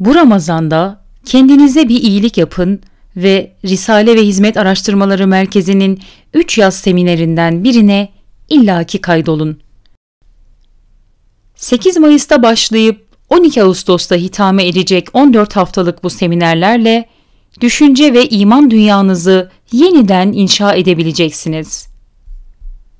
Bu Ramazan'da kendinize bir iyilik yapın ve Risale ve Hizmet Araştırmaları Merkezi'nin 3 yaz seminerinden birine illaki kaydolun. 8 Mayıs'ta başlayıp 12 Ağustos'ta hitame edecek 14 haftalık bu seminerlerle düşünce ve iman dünyanızı yeniden inşa edebileceksiniz.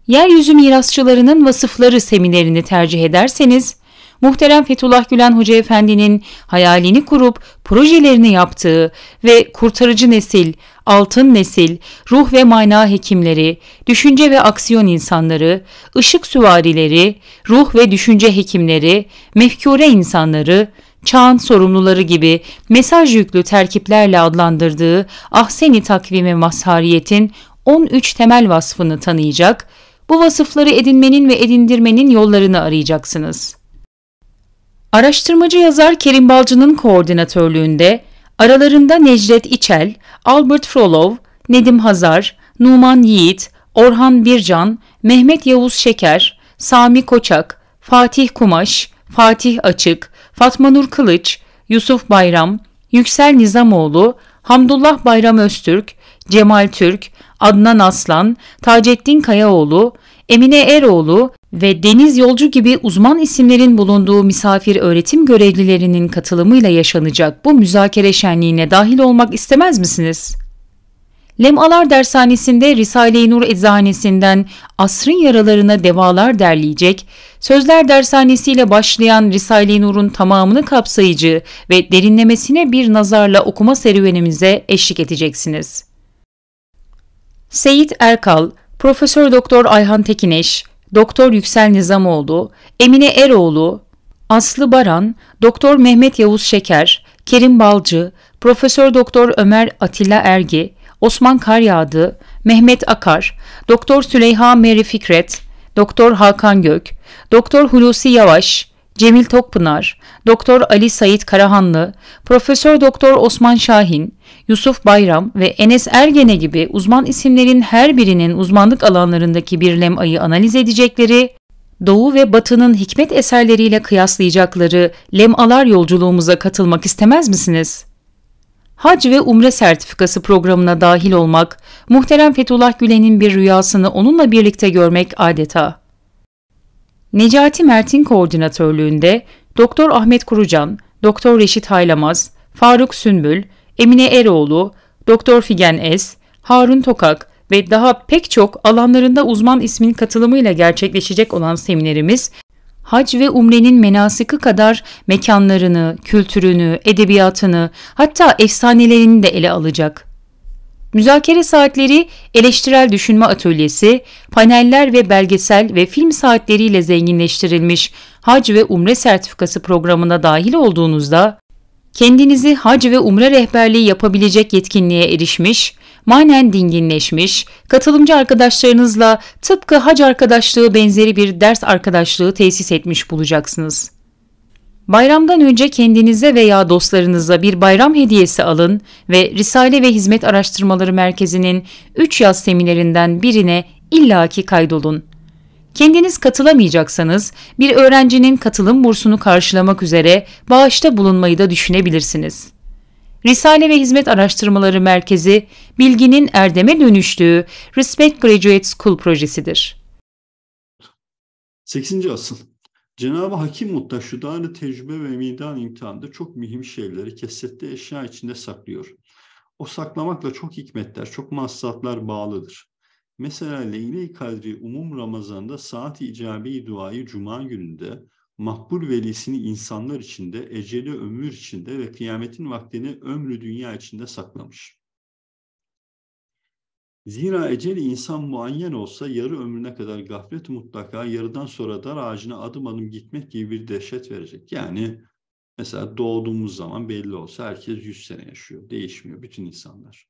Yeryüzü Mirasçılarının Vasıfları seminerini tercih ederseniz muhterem Fethullah Gülen Hoca Efendi'nin hayalini kurup projelerini yaptığı ve kurtarıcı nesil, altın nesil, ruh ve mana hekimleri, düşünce ve aksiyon insanları, ışık süvarileri, ruh ve düşünce hekimleri, mefkure insanları, çağın sorumluları gibi mesaj yüklü terkiplerle adlandırdığı ahseni Takvimi mazhariyetin 13 temel vasfını tanıyacak, bu vasıfları edinmenin ve edindirmenin yollarını arayacaksınız. Araştırmacı yazar Kerim Balcı'nın koordinatörlüğünde aralarında Necdet İçel, Albert Frolov, Nedim Hazar, Numan Yiğit, Orhan Bircan, Mehmet Yavuz Şeker, Sami Koçak, Fatih Kumaş, Fatih Açık, Fatma Nur Kılıç, Yusuf Bayram, Yüksel Nizamoğlu, Hamdullah Bayram Öztürk, Cemal Türk, Adnan Aslan, Taceddin Kayaoğlu, Emine Eroğlu, ve Deniz Yolcu gibi uzman isimlerin bulunduğu misafir öğretim görevlilerinin katılımıyla yaşanacak bu müzakere şenliğine dahil olmak istemez misiniz? Lemalar Dershanesi'nde Risale-i Nur Eczanesi'nden asrın yaralarına devalar derleyecek, Sözler Dersanesi ile başlayan Risale-i Nur'un tamamını kapsayıcı ve derinlemesine bir nazarla okuma serüvenimize eşlik edeceksiniz. Seyit Erkal, Profesör Doktor Ayhan Tekineş, Doktor Yüksel Nizamoğlu, Emine Eroğlu, Aslı Baran, Doktor Mehmet Yavuz Şeker, Kerim Balcı, Profesör Doktor Ömer Atilla Ergi, Osman Karyağdı, Mehmet Akar, Doktor Süleyha Meri Fikret, Doktor Hakan Gök, Doktor Hulusi Yavaş, Cemil Tokpınar, Doktor Ali Sait Karahanlı, Profesör Doktor Osman Şahin, Yusuf Bayram ve Enes Ergene gibi uzman isimlerin her birinin uzmanlık alanlarındaki bir lemayı analiz edecekleri, Doğu ve Batı'nın hikmet eserleriyle kıyaslayacakları lemalar yolculuğumuza katılmak istemez misiniz? Hac ve Umre sertifikası programına dahil olmak, muhterem Fethullah Gülen'in bir rüyasını onunla birlikte görmek adeta Necati Mert'in koordinatörlüğünde Doktor Ahmet Kurucan, Doktor Reşit Haylamaz, Faruk Sünbül, Emine Eroğlu, Doktor Figen Es, Harun Tokak ve daha pek çok alanlarında uzman ismin katılımıyla gerçekleşecek olan seminerimiz hac ve umrenin menasıkı kadar mekanlarını, kültürünü, edebiyatını hatta efsanelerini de ele alacak. Müzakere saatleri eleştirel düşünme atölyesi, paneller ve belgesel ve film saatleriyle zenginleştirilmiş hac ve umre sertifikası programına dahil olduğunuzda, kendinizi hac ve umre rehberliği yapabilecek yetkinliğe erişmiş, manen dinginleşmiş, katılımcı arkadaşlarınızla tıpkı hac arkadaşlığı benzeri bir ders arkadaşlığı tesis etmiş bulacaksınız.'' Bayramdan önce kendinize veya dostlarınıza bir bayram hediyesi alın ve Risale ve Hizmet Araştırmaları Merkezi'nin 3 yaz seminerinden birine illaki kaydolun. Kendiniz katılamayacaksanız bir öğrencinin katılım bursunu karşılamak üzere bağışta bulunmayı da düşünebilirsiniz. Risale ve Hizmet Araştırmaları Merkezi, bilginin erdeme dönüştüğü Respect Graduate School projesidir. 8. asıl Cenab-ı Hakim Mutta şu darı tecrübe ve midan imtihanda çok mühim şeyleri kesette eşya içinde saklıyor. O saklamakla çok hikmetler, çok mahsatlar bağlıdır. Mesela Leyle-i Kadri umum Ramazan'da saat-i icabi duayı Cuma gününde makbul velisini insanlar içinde, eceli ömür içinde ve kıyametin vaktini ömrü dünya içinde saklamış. Zira eceli insan muayyen olsa yarı ömrüne kadar gaflet mutlaka yarıdan sonra dar ağacına adım adım gitmek gibi bir dehşet verecek. Yani mesela doğduğumuz zaman belli olsa herkes 100 sene yaşıyor. Değişmiyor bütün insanlar.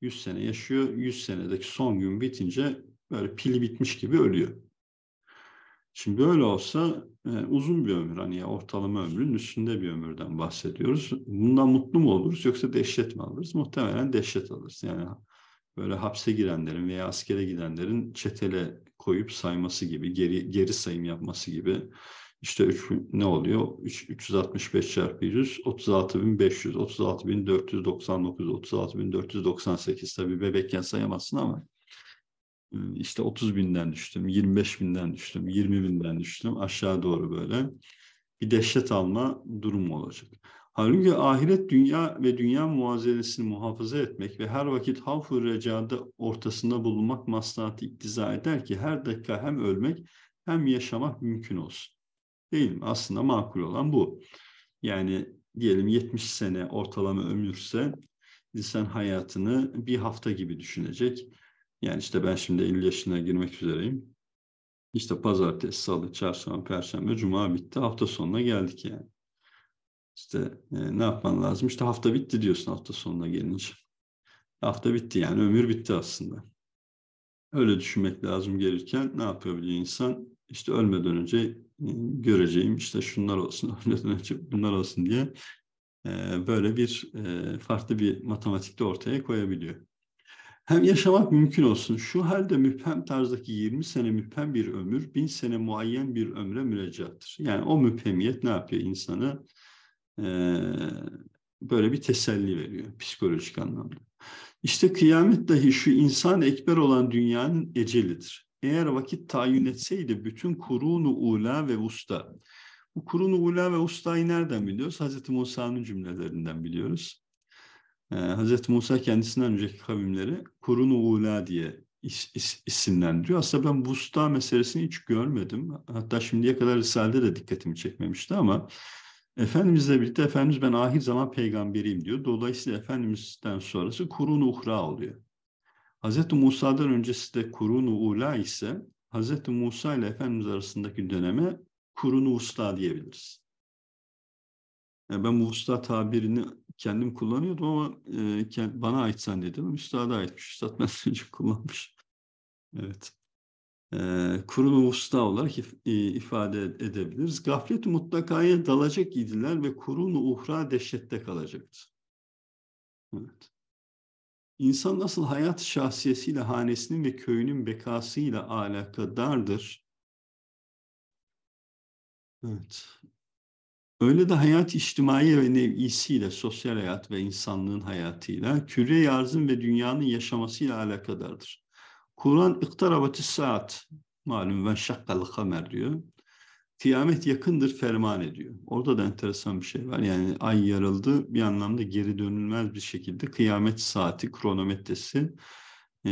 100 sene yaşıyor. 100 senedeki son gün bitince böyle pili bitmiş gibi ölüyor. Şimdi böyle olsa e, uzun bir ömür hani ya ortalama ömrün üstünde bir ömürden bahsediyoruz. Bundan mutlu mu oluruz yoksa dehşet mi alırız? Muhtemelen dehşet alırız. Yani böyle hapse girenlerin veya askere gidenlerin çetele koyup sayması gibi, geri, geri sayım yapması gibi işte 3, ne oluyor? 3, 365 çarpı 100, 36.500, 36.499, 36.498 tabii bebekken sayamazsın ama ıı, işte 30 binden düştüm, 25 binden düştüm, 20 binden düştüm aşağı doğru böyle bir dehşet alma durumu olacak. Halbuki ahiret dünya ve dünya muazenesini muhafaza etmek ve her vakit havf-ı recada ortasında bulunmak maslahatı iktiza eder ki her dakika hem ölmek hem yaşamak mümkün olsun. Değil mi? Aslında makul olan bu. Yani diyelim 70 sene ortalama ömürse insan hayatını bir hafta gibi düşünecek. Yani işte ben şimdi 50 yaşına girmek üzereyim. İşte pazartesi, salı, çarşamba, perşembe, cuma bitti. Hafta sonuna geldik yani. İşte e, ne yapman lazım? İşte hafta bitti diyorsun hafta sonuna gelince. Hafta bitti yani ömür bitti aslında. Öyle düşünmek lazım gelirken ne yapabiliyor insan? İşte ölmeden önce e, göreceğim işte şunlar olsun, ölmeden önce bunlar olsun diye e, böyle bir e, farklı bir matematikte ortaya koyabiliyor. Hem yaşamak mümkün olsun. Şu halde müphem tarzdaki 20 sene müphem bir ömür, 1000 sene muayyen bir ömre müreccahtır. Yani o müphemiyet ne yapıyor insanı? Ee, böyle bir teselli veriyor psikolojik anlamda. İşte kıyamet dahi şu insan ekber olan dünyanın ecelidir. Eğer vakit tayin etseydi bütün kurunu ula ve usta. Bu kurunu ula ve ustayı nereden biliyoruz? Hazreti Musa'nın cümlelerinden biliyoruz. Ee, Hazreti Musa kendisinden önceki kavimleri kurunu ula diye is, is, isimlendiriyor. Aslında ben vusta meselesini hiç görmedim. Hatta şimdiye kadar Risale'de de dikkatimi çekmemişti ama Efendimizle birlikte Efendimiz ben ahir zaman peygamberiyim diyor. Dolayısıyla Efendimiz'den sonrası kurun uhra oluyor. Hz. Musa'dan öncesi de kurun ula ise Hz. Musa ile Efendimiz arasındaki döneme kurun usta diyebiliriz. Yani ben bu usta tabirini kendim kullanıyordum ama e, kend, bana ait zannediyordum. Üstad'a aitmiş. Üstad benden önce kullanmış. evet. E, kurulu usta olarak ifade edebiliriz. Gaflet mutlakaya dalacak idiler ve kurulu uhra dehşette kalacaktı. Evet. İnsan nasıl hayat şahsiyesiyle hanesinin ve köyünün bekasıyla alakadardır. Evet. Öyle de hayat içtimai ve nevisiyle, sosyal hayat ve insanlığın hayatıyla, küre arzın ve dünyanın yaşamasıyla alakadardır. Kur'an iktarabatı saat malum ben şakkal kamer diyor. Kıyamet yakındır ferman ediyor. Orada da enteresan bir şey var. Yani ay yarıldı bir anlamda geri dönülmez bir şekilde kıyamet saati kronometresi e,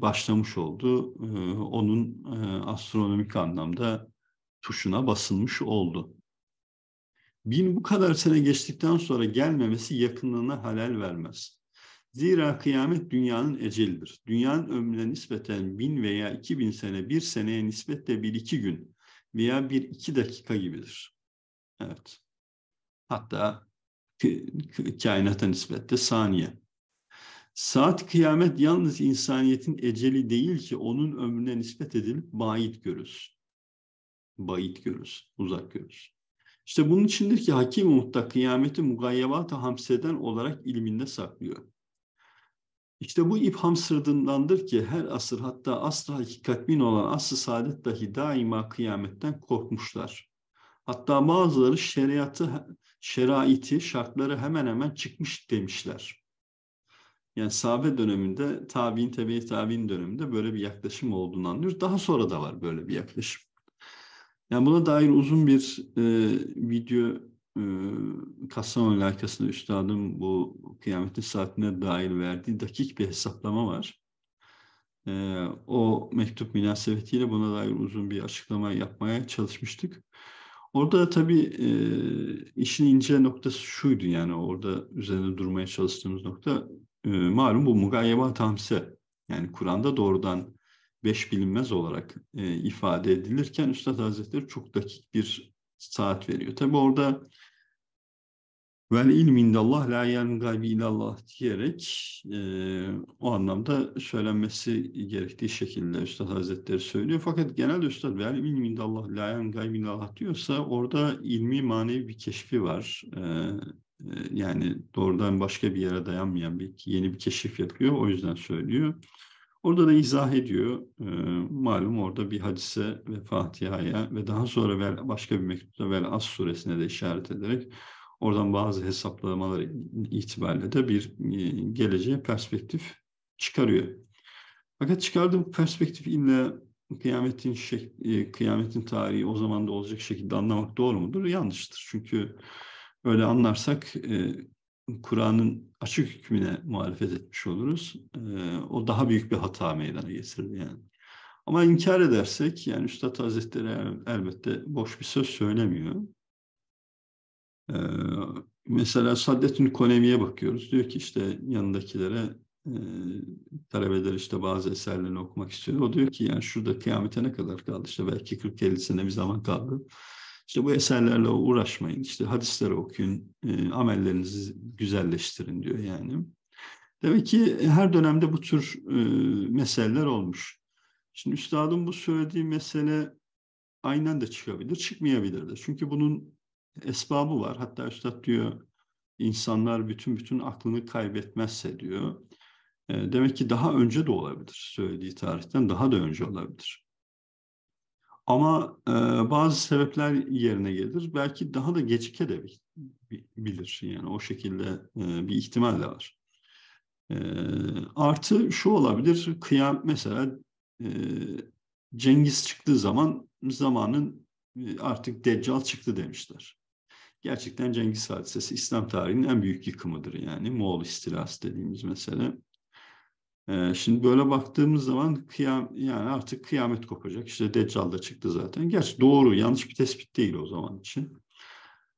başlamış oldu. E, onun e, astronomik anlamda tuşuna basılmış oldu. Bin bu kadar sene geçtikten sonra gelmemesi yakınlığına halel vermez. Zira kıyamet dünyanın ecelidir. Dünyanın ömrüne nispeten bin veya iki bin sene, bir seneye nispetle bir iki gün veya bir iki dakika gibidir. Evet. Hatta kainata nispetle saniye. Saat kıyamet yalnız insaniyetin eceli değil ki onun ömrüne nispet edilip bayit görürüz. Bayit görürüz, uzak görürüz. İşte bunun içindir ki hakim muhtak kıyameti mugayyebat-ı hamseden olarak ilminde saklıyor. İşte bu İbham sırdındandır ki her asır hatta asr hakikat bin olan asr saadet dahi daima kıyametten korkmuşlar. Hatta bazıları şeriatı, şeraiti, şartları hemen hemen çıkmış demişler. Yani sahabe döneminde, tabi'in, tebe tabi'in döneminde böyle bir yaklaşım olduğunu anlıyoruz. Daha sonra da var böyle bir yaklaşım. Yani buna dair uzun bir e, video ee, Kastamonu Lakası'nda üstadım bu kıyametin saatine dair verdiği dakik bir hesaplama var. Ee, o mektup münasebetiyle buna dair uzun bir açıklama yapmaya çalışmıştık. Orada tabii e, işin ince noktası şuydu yani orada üzerinde durmaya çalıştığımız nokta e, malum bu mugayyebat tamse yani Kur'an'da doğrudan beş bilinmez olarak e, ifade edilirken Üstad Hazretleri çok dakik bir saat veriyor. Tabi orada vel ilmindallah la yelmin gaybi illallah diyerek e, o anlamda söylenmesi gerektiği şekilde Üstad Hazretleri söylüyor. Fakat genel Üstad vel ilmindallah la yelmin gaybi illallah diyorsa orada ilmi manevi bir keşfi var. E, e, yani doğrudan başka bir yere dayanmayan bir yeni bir keşif yapıyor. O yüzden söylüyor. Orada da izah ediyor. E, malum orada bir hadise ve Fatiha'ya ve daha sonra vel başka bir mektupta Vel As suresine de işaret ederek Oradan bazı hesaplamalar itibariyle de bir e, geleceğe perspektif çıkarıyor. Fakat çıkardığım perspektif ile kıyametin şek- e, kıyametin tarihi o zaman da olacak şekilde anlamak doğru mudur? Yanlıştır. Çünkü öyle anlarsak e, Kur'an'ın açık hükmüne muhalefet etmiş oluruz. o daha büyük bir hata meydana getirir yani. Ama inkar edersek yani Üstad Hazretleri elbette boş bir söz söylemiyor. Ee, mesela Saddet'in Konemi'ye bakıyoruz. Diyor ki işte yanındakilere e, talebeler işte bazı eserlerini okumak istiyor. O diyor ki yani şurada kıyamete ne kadar kaldı? İşte belki 40-50 sene bir zaman kaldı. İşte bu eserlerle uğraşmayın. İşte hadisleri okuyun, e, amellerinizi güzelleştirin diyor yani. Demek ki her dönemde bu tür e, meseleler olmuş. Şimdi üstadım bu söylediği mesele aynen de çıkabilir, çıkmayabilir de. Çünkü bunun esbabı var. Hatta Üstad diyor insanlar bütün bütün aklını kaybetmezse diyor. E, demek ki daha önce de olabilir. Söylediği tarihten daha da önce olabilir. Ama e, bazı sebepler yerine gelir. Belki daha da gecike de bilir. Yani o şekilde e, bir ihtimal de var. E, artı şu olabilir. Kıyam mesela e, Cengiz çıktığı zaman zamanın e, artık Deccal çıktı demişler gerçekten Cengiz hadisesi İslam tarihinin en büyük yıkımıdır yani Moğol istilası dediğimiz mesele. Ee, şimdi böyle baktığımız zaman kıyam yani artık kıyamet kopacak. İşte Deccal da çıktı zaten. Gerçi doğru yanlış bir tespit değil o zaman için.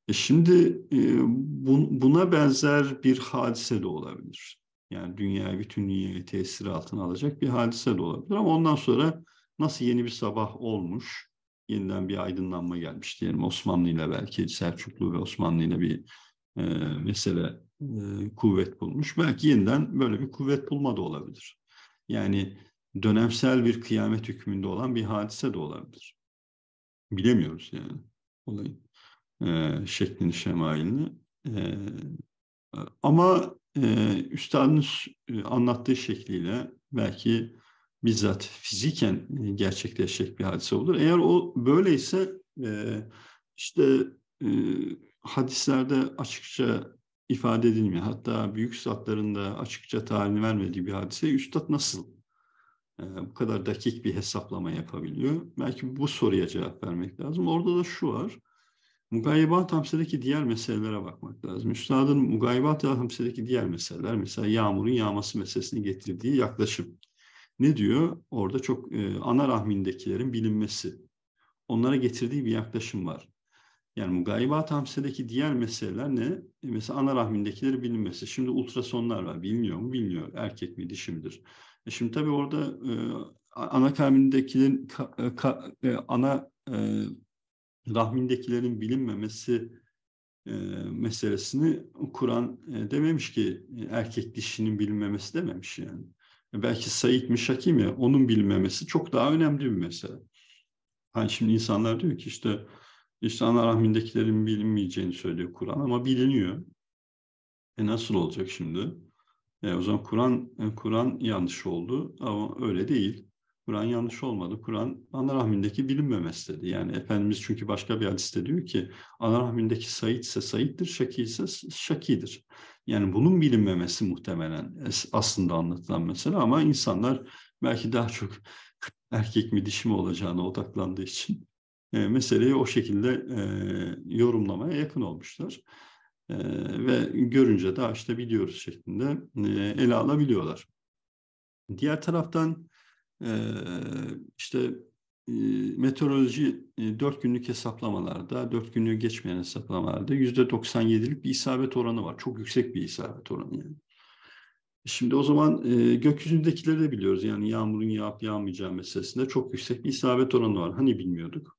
E şimdi e, bu, buna benzer bir hadise de olabilir. Yani dünya bütün dünyayı tesir altına alacak bir hadise de olabilir ama ondan sonra nasıl yeni bir sabah olmuş yeniden bir aydınlanma gelmiş diyelim. Osmanlı ile belki Selçuklu ve Osmanlı ile bir e, mesele e, kuvvet bulmuş. Belki yeniden böyle bir kuvvet bulma da olabilir. Yani dönemsel bir kıyamet hükmünde olan bir hadise de olabilir. Bilemiyoruz yani olayın e, şeklini, şemailini. E, ama e, üstadın e, anlattığı şekliyle belki bizzat fiziken e, gerçekleşecek bir hadise olur. Eğer o böyleyse e, işte e, hadislerde açıkça ifade edilmiyor. Hatta büyük üstadların da açıkça tarihini vermediği bir hadise. Üstad nasıl bu kadar dakik bir hesaplama yapabiliyor? Belki bu soruya cevap vermek lazım. Orada da şu var. Mugayyibat hamsedeki diğer meselelere bakmak lazım. Üstadın mugayyibat hamsedeki diğer meseleler, mesela yağmurun yağması meselesini getirdiği yaklaşım. Ne diyor? Orada çok e, ana rahmindekilerin bilinmesi. Onlara getirdiği bir yaklaşım var. Yani mugaybat hamsedeki diğer meseleler ne? E, mesela ana rahmindekileri bilinmesi. Şimdi ultrasonlar var. bilmiyor mu? bilmiyor? Erkek mi, dişi midir? E şimdi tabii orada e, ana karmindekilerin ka, e, ka, e, ana e, rahmindekilerin bilinmemesi e, meselesini Kur'an e, dememiş ki e, erkek dişinin bilinmemesi dememiş yani belki Said Mişaki mi onun bilmemesi çok daha önemli bir mesele. Hani şimdi insanlar diyor ki işte işte ana rahmindekilerin bilinmeyeceğini söylüyor Kur'an ama biliniyor. E nasıl olacak şimdi? E o zaman Kur'an e Kur'an yanlış oldu ama öyle değil. Kur'an yanlış olmadı. Kur'an ana rahmindeki bilinmemesi dedi. Yani Efendimiz çünkü başka bir hadiste diyor ki ana rahmindeki Said ise Said'dir, Şaki ise Şaki'dir. Yani bunun bilinmemesi muhtemelen aslında anlatılan mesele ama insanlar belki daha çok erkek mi dişi mi olacağına odaklandığı için e, meseleyi o şekilde e, yorumlamaya yakın olmuşlar. E, ve görünce de işte biliyoruz şeklinde e, ele alabiliyorlar. Diğer taraftan ee, işte e, meteoroloji e, dört günlük hesaplamalarda, dört günlüğü geçmeyen hesaplamalarda yüzde 97'lik bir isabet oranı var. Çok yüksek bir isabet oranı yani. Şimdi o zaman e, gökyüzündekileri de biliyoruz. Yani yağmurun yağıp yağmayacağı meselesinde çok yüksek bir isabet oranı var. Hani bilmiyorduk.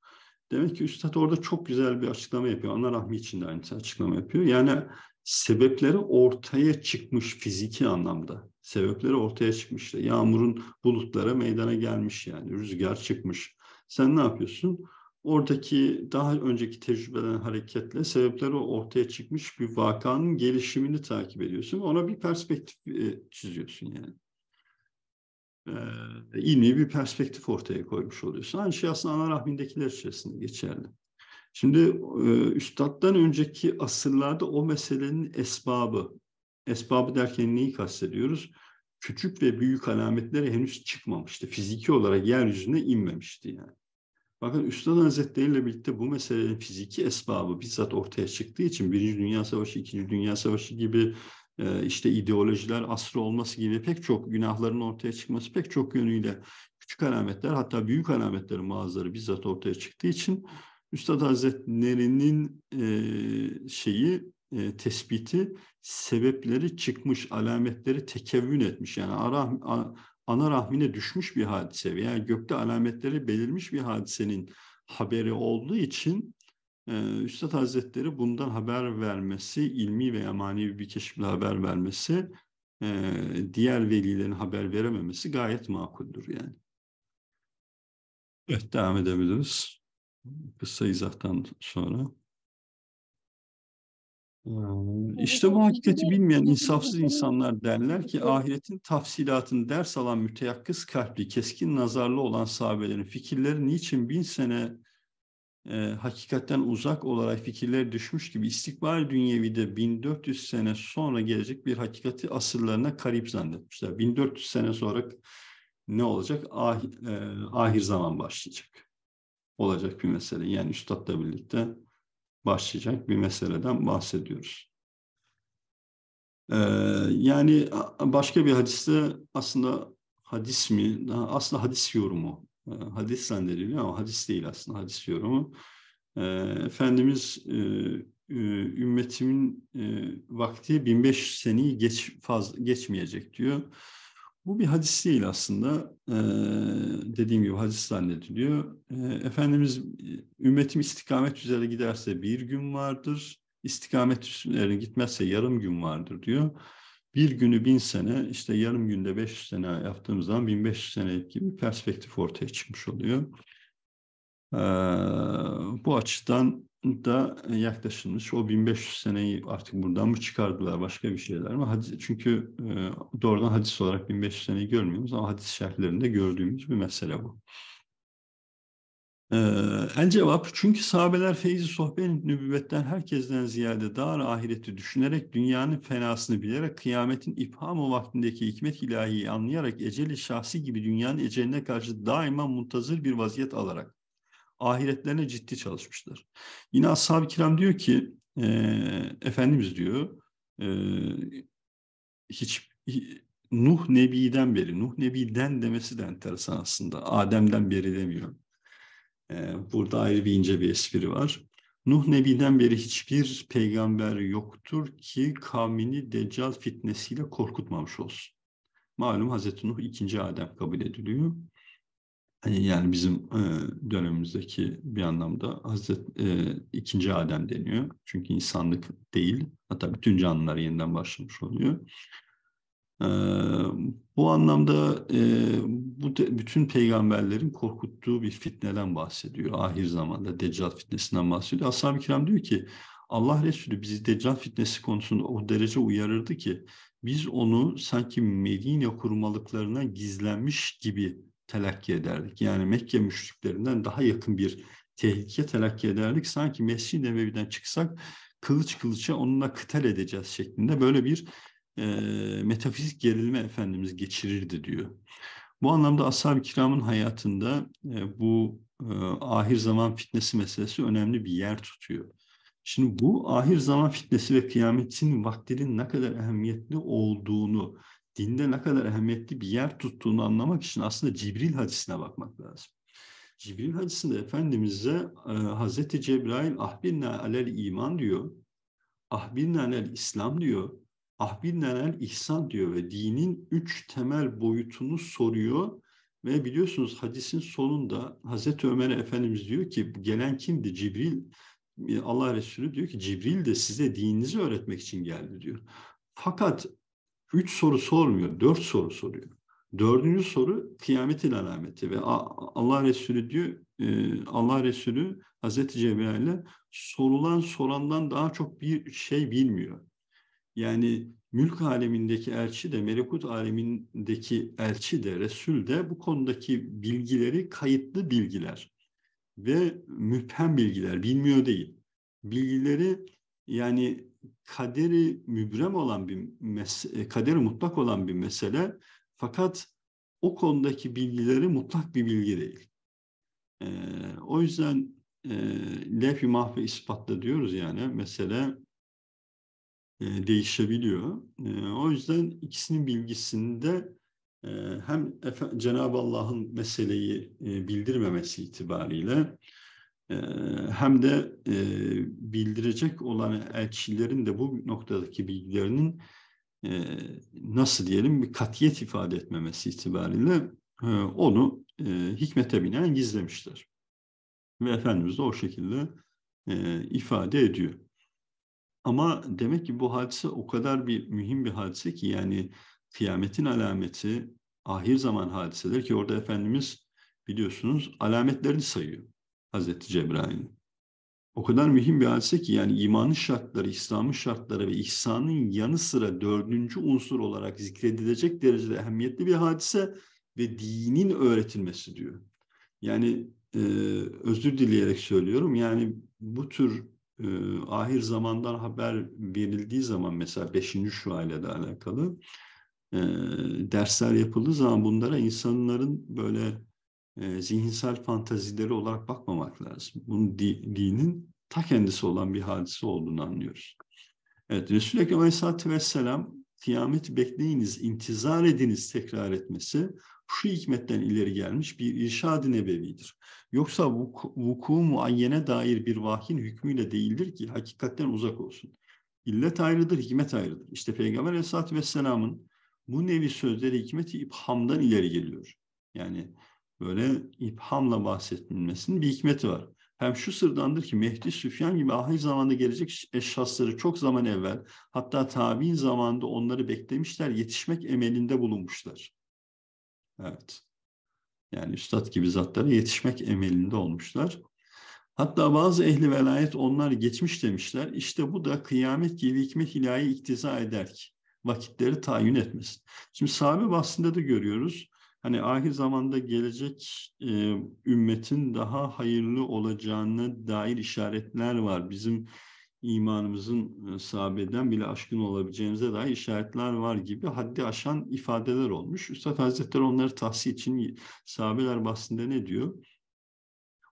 Demek ki Üstad orada çok güzel bir açıklama yapıyor. Ana rahmi için de aynısı açıklama yapıyor. Yani sebepleri ortaya çıkmış fiziki anlamda. Sebepleri ortaya çıkmış. yağmurun bulutlara meydana gelmiş yani rüzgar çıkmış. Sen ne yapıyorsun? Oradaki daha önceki tecrübeden hareketle sebepleri ortaya çıkmış bir vakanın gelişimini takip ediyorsun. Ona bir perspektif e, çiziyorsun yani. Ee, ilmi bir perspektif ortaya koymuş oluyorsun. Aynı şey aslında ana rahmindekiler içerisinde geçerli. Şimdi e, üstattan önceki asırlarda o meselenin esbabı, esbabı derken neyi kastediyoruz? Küçük ve büyük alametlere henüz çıkmamıştı. Fiziki olarak yeryüzüne inmemişti yani. Bakın Üstad Hazretleri ile birlikte bu meselenin fiziki esbabı bizzat ortaya çıktığı için Birinci Dünya Savaşı, İkinci Dünya Savaşı gibi e, işte ideolojiler asrı olması gibi pek çok günahların ortaya çıkması pek çok yönüyle küçük alametler hatta büyük alametlerin bazıları bizzat ortaya çıktığı için Üstad Hazretleri'nin e, şeyi e, tespiti sebepleri çıkmış, alametleri tekevvün etmiş. Yani ara, ana rahmine düşmüş bir hadise veya gökte alametleri belirmiş bir hadisenin haberi olduğu için e, Üstad Hazretleri bundan haber vermesi, ilmi veya manevi bir keşifle haber vermesi, e, diğer velilerin haber verememesi gayet makuldür yani. Evet, devam edebiliriz kısa izahtan sonra. Ee, işte bu hakikati bilmeyen insafsız insanlar derler ki ahiretin tafsilatını ders alan müteyakkız kalpli, keskin nazarlı olan sahabelerin fikirleri niçin bin sene e, hakikatten uzak olarak fikirleri düşmüş gibi istikbal dünyevide 1400 sene sonra gelecek bir hakikati asırlarına karip zannetmişler. 1400 sene sonra ne olacak? Ah, e, ahir zaman başlayacak olacak bir mesele. Yani üstadla birlikte başlayacak bir meseleden bahsediyoruz. Ee, yani başka bir hadiste aslında hadis mi? Daha aslında hadis yorumu. Ee, hadis zannediliyor ama hadis değil aslında hadis yorumu. Ee, Efendimiz e, e ümmetimin e, vakti 1500 seneyi geç, faz, geçmeyecek diyor. Bu bir hadis değil aslında. Ee, dediğim gibi hadis zannediliyor. Ee, Efendimiz e, ümmetim istikamet üzere giderse bir gün vardır. İstikamet üzere gitmezse yarım gün vardır diyor. Bir günü bin sene işte yarım günde 500 sene yaptığımız zaman 1500 sene gibi perspektif ortaya çıkmış oluyor. Ee, bu açıdan da yaklaşılmış. O 1500 seneyi artık buradan mı çıkardılar başka bir şeyler mi? Hadis, çünkü e, doğrudan hadis olarak 1500 seneyi görmüyoruz ama hadis şerhlerinde gördüğümüz bir mesele bu. Ee, en cevap çünkü sahabeler feyzi sohbetin nübüvvetten herkesten ziyade dar ahireti düşünerek dünyanın fenasını bilerek kıyametin iphamı vaktindeki hikmet ilahiyi anlayarak eceli şahsi gibi dünyanın eceline karşı daima muntazır bir vaziyet alarak ahiretlerine ciddi çalışmışlar. Yine ashab-ı kiram diyor ki e, Efendimiz diyor e, hiç Nuh Nebi'den beri, Nuh Nebi'den demesi de enteresan aslında. Adem'den beri demiyor. E, burada ayrı bir ince bir espri var. Nuh Nebi'den beri hiçbir peygamber yoktur ki kavmini Deccal fitnesiyle korkutmamış olsun. Malum Hazreti Nuh ikinci Adem kabul ediliyor. Hani, yani bizim e, dönemimizdeki bir anlamda Hazreti e, ikinci Adem deniyor. Çünkü insanlık değil, hatta bütün canlılar yeniden başlamış oluyor. E, bu anlamda e, bu bütün peygamberlerin korkuttuğu bir fitneden bahsediyor. Ahir zamanda Deccal fitnesinden bahsediyor. Ashab-ı Kiram diyor ki Allah Resulü bizi Deccal fitnesi konusunda o derece uyarırdı ki biz onu sanki Medine kurmalıklarına gizlenmiş gibi telakki ederdik. Yani Mekke müşriklerinden daha yakın bir tehlike telakki ederdik. Sanki Mescid-i Nebevi'den çıksak kılıç kılıça onunla kıtal edeceğiz şeklinde böyle bir e, metafizik gerilme Efendimiz geçirirdi diyor. Bu anlamda ashab-ı kiramın hayatında e, bu e, ahir zaman fitnesi meselesi önemli bir yer tutuyor. Şimdi bu ahir zaman fitnesi ve kıyametin vaktinin ne kadar ehemmiyetli olduğunu dinde ne kadar ehemmiyetli bir yer tuttuğunu anlamak için aslında Cibril hadisine bakmak lazım. Cibril hadisinde Efendimiz'e e, Hazreti Cebrail ahbirna alel iman diyor, ahbirna alel İslam diyor, ahbirna alel ihsan diyor ve dinin üç temel boyutunu soruyor. Ve biliyorsunuz hadisin sonunda Hazreti Ömer'e Efendimiz diyor ki gelen kimdi? Cibril. E, Allah Resulü diyor ki Cibril de size dininizi öğretmek için geldi diyor. Fakat Üç soru sormuyor, dört soru soruyor. Dördüncü soru kıyametin alameti ve Allah Resulü diyor, e, Allah Resulü Hazreti Cebrail'e sorulan sorandan daha çok bir şey bilmiyor. Yani mülk alemindeki elçi de, melekut alemindeki elçi de, Resul de bu konudaki bilgileri kayıtlı bilgiler ve müphem bilgiler, bilmiyor değil. Bilgileri yani kaderi mübrem olan bir mes- e, kaderi mutlak olan bir mesele fakat o konudaki bilgileri mutlak bir bilgi değil. E, o yüzden e, lef-i mahve ispatla diyoruz yani mesele e, değişebiliyor. E, o yüzden ikisinin bilgisinde e, hem Cenab-ı Allah'ın meseleyi e, bildirmemesi itibariyle hem de e, bildirecek olan elçilerin de bu noktadaki bilgilerinin e, nasıl diyelim bir katiyet ifade etmemesi itibariyle e, onu e, hikmete binen gizlemişler. Ve Efendimiz de o şekilde e, ifade ediyor. Ama demek ki bu hadise o kadar bir mühim bir hadise ki yani kıyametin alameti ahir zaman hadiseler ki orada Efendimiz biliyorsunuz alametlerini sayıyor. Hazreti Cebrail'in. O kadar mühim bir hadise ki yani imanın şartları, İslam'ın şartları ve ihsanın yanı sıra dördüncü unsur olarak zikredilecek derecede ehemmiyetli bir hadise ve dinin öğretilmesi diyor. Yani e, özür dileyerek söylüyorum yani bu tür e, ahir zamandan haber verildiği zaman mesela beşinci şua ile de alakalı e, dersler yapıldığı zaman bunlara insanların böyle zihinsel fantazileri olarak bakmamak lazım. Bunun di, dinin ta kendisi olan bir hadise olduğunu anlıyoruz. Evet, Resul-i Ekrem Aleyhisselatü Vesselam kıyameti bekleyiniz, intizar ediniz tekrar etmesi şu hikmetten ileri gelmiş bir irşad-ı nebevidir. Yoksa vuku, vuku muayyene dair bir vahyin hükmüyle değildir ki hakikatten uzak olsun. İllet ayrıdır, hikmet ayrıdır. İşte Peygamber Aleyhisselatü Vesselam'ın bu nevi sözleri hikmeti ibhamdan ileri geliyor. Yani böyle iphamla bahsedilmesinin bir hikmeti var. Hem şu sırdandır ki Mehdi Süfyan gibi ahir zamanda gelecek şahsları çok zaman evvel hatta tabi'in zamanda onları beklemişler, yetişmek emelinde bulunmuşlar. Evet. Yani üstad gibi zatlara yetişmek emelinde olmuşlar. Hatta bazı ehli velayet onlar geçmiş demişler. İşte bu da kıyamet gibi hikmet ilahi iktiza eder ki vakitleri tayin etmesin. Şimdi sahabe bahsinde de görüyoruz hani ahir zamanda gelecek e, ümmetin daha hayırlı olacağına dair işaretler var. Bizim imanımızın e, sahabeden bile aşkın olabileceğimize dair işaretler var gibi haddi aşan ifadeler olmuş. Üstad Hazretleri onları tahsis için sahabeler bahsinde ne diyor?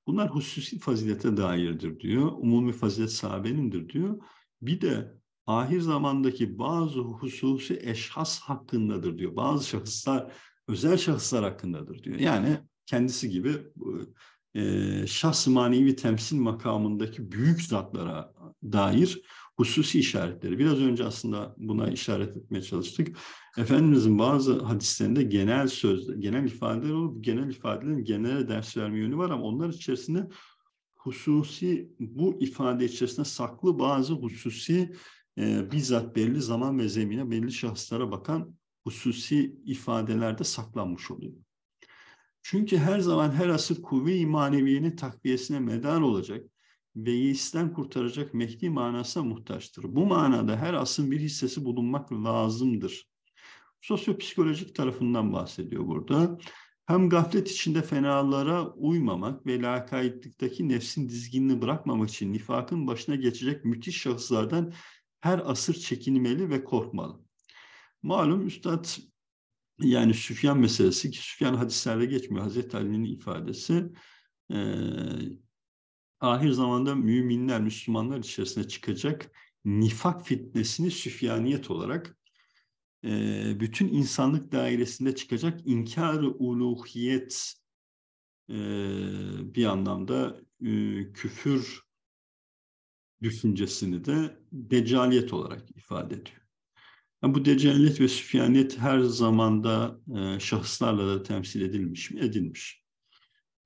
Bunlar hususi fazilete dairdir diyor. Umumi fazilet sahabenindir diyor. Bir de ahir zamandaki bazı hususi eşhas hakkındadır diyor. Bazı şahıslar özel şahıslar hakkındadır diyor. Yani kendisi gibi e, şahs manevi temsil makamındaki büyük zatlara dair hususi işaretleri. Biraz önce aslında buna işaret etmeye çalıştık. Efendimizin bazı hadislerinde genel söz, genel ifadeler olup genel ifadelerin genel ders verme yönü var ama onlar içerisinde hususi bu ifade içerisinde saklı bazı hususi e, bizzat belli zaman ve zemine belli şahıslara bakan hususi ifadelerde saklanmış oluyor. Çünkü her zaman her asır kuvve-i maneviyenin takviyesine medar olacak ve yeisten kurtaracak Mehdi manasına muhtaçtır. Bu manada her asın bir hissesi bulunmak lazımdır. Sosyopsikolojik tarafından bahsediyor burada. Hem gaflet içinde fenalara uymamak ve lakaytlıktaki nefsin dizginini bırakmamak için nifakın başına geçecek müthiş şahıslardan her asır çekinmeli ve korkmalı. Malum Üstad yani Süfyan meselesi ki Süfyan hadislerde geçmiyor. Hazreti Ali'nin ifadesi e, ahir zamanda müminler, Müslümanlar içerisinde çıkacak nifak fitnesini Süfyaniyet olarak e, bütün insanlık dairesinde çıkacak inkar-ı uluhiyet e, bir anlamda e, küfür düşüncesini de decaliyet olarak ifade ediyor. Bu decennet ve süfyanet her zamanda e, şahıslarla da temsil edilmiş mi? Edilmiş.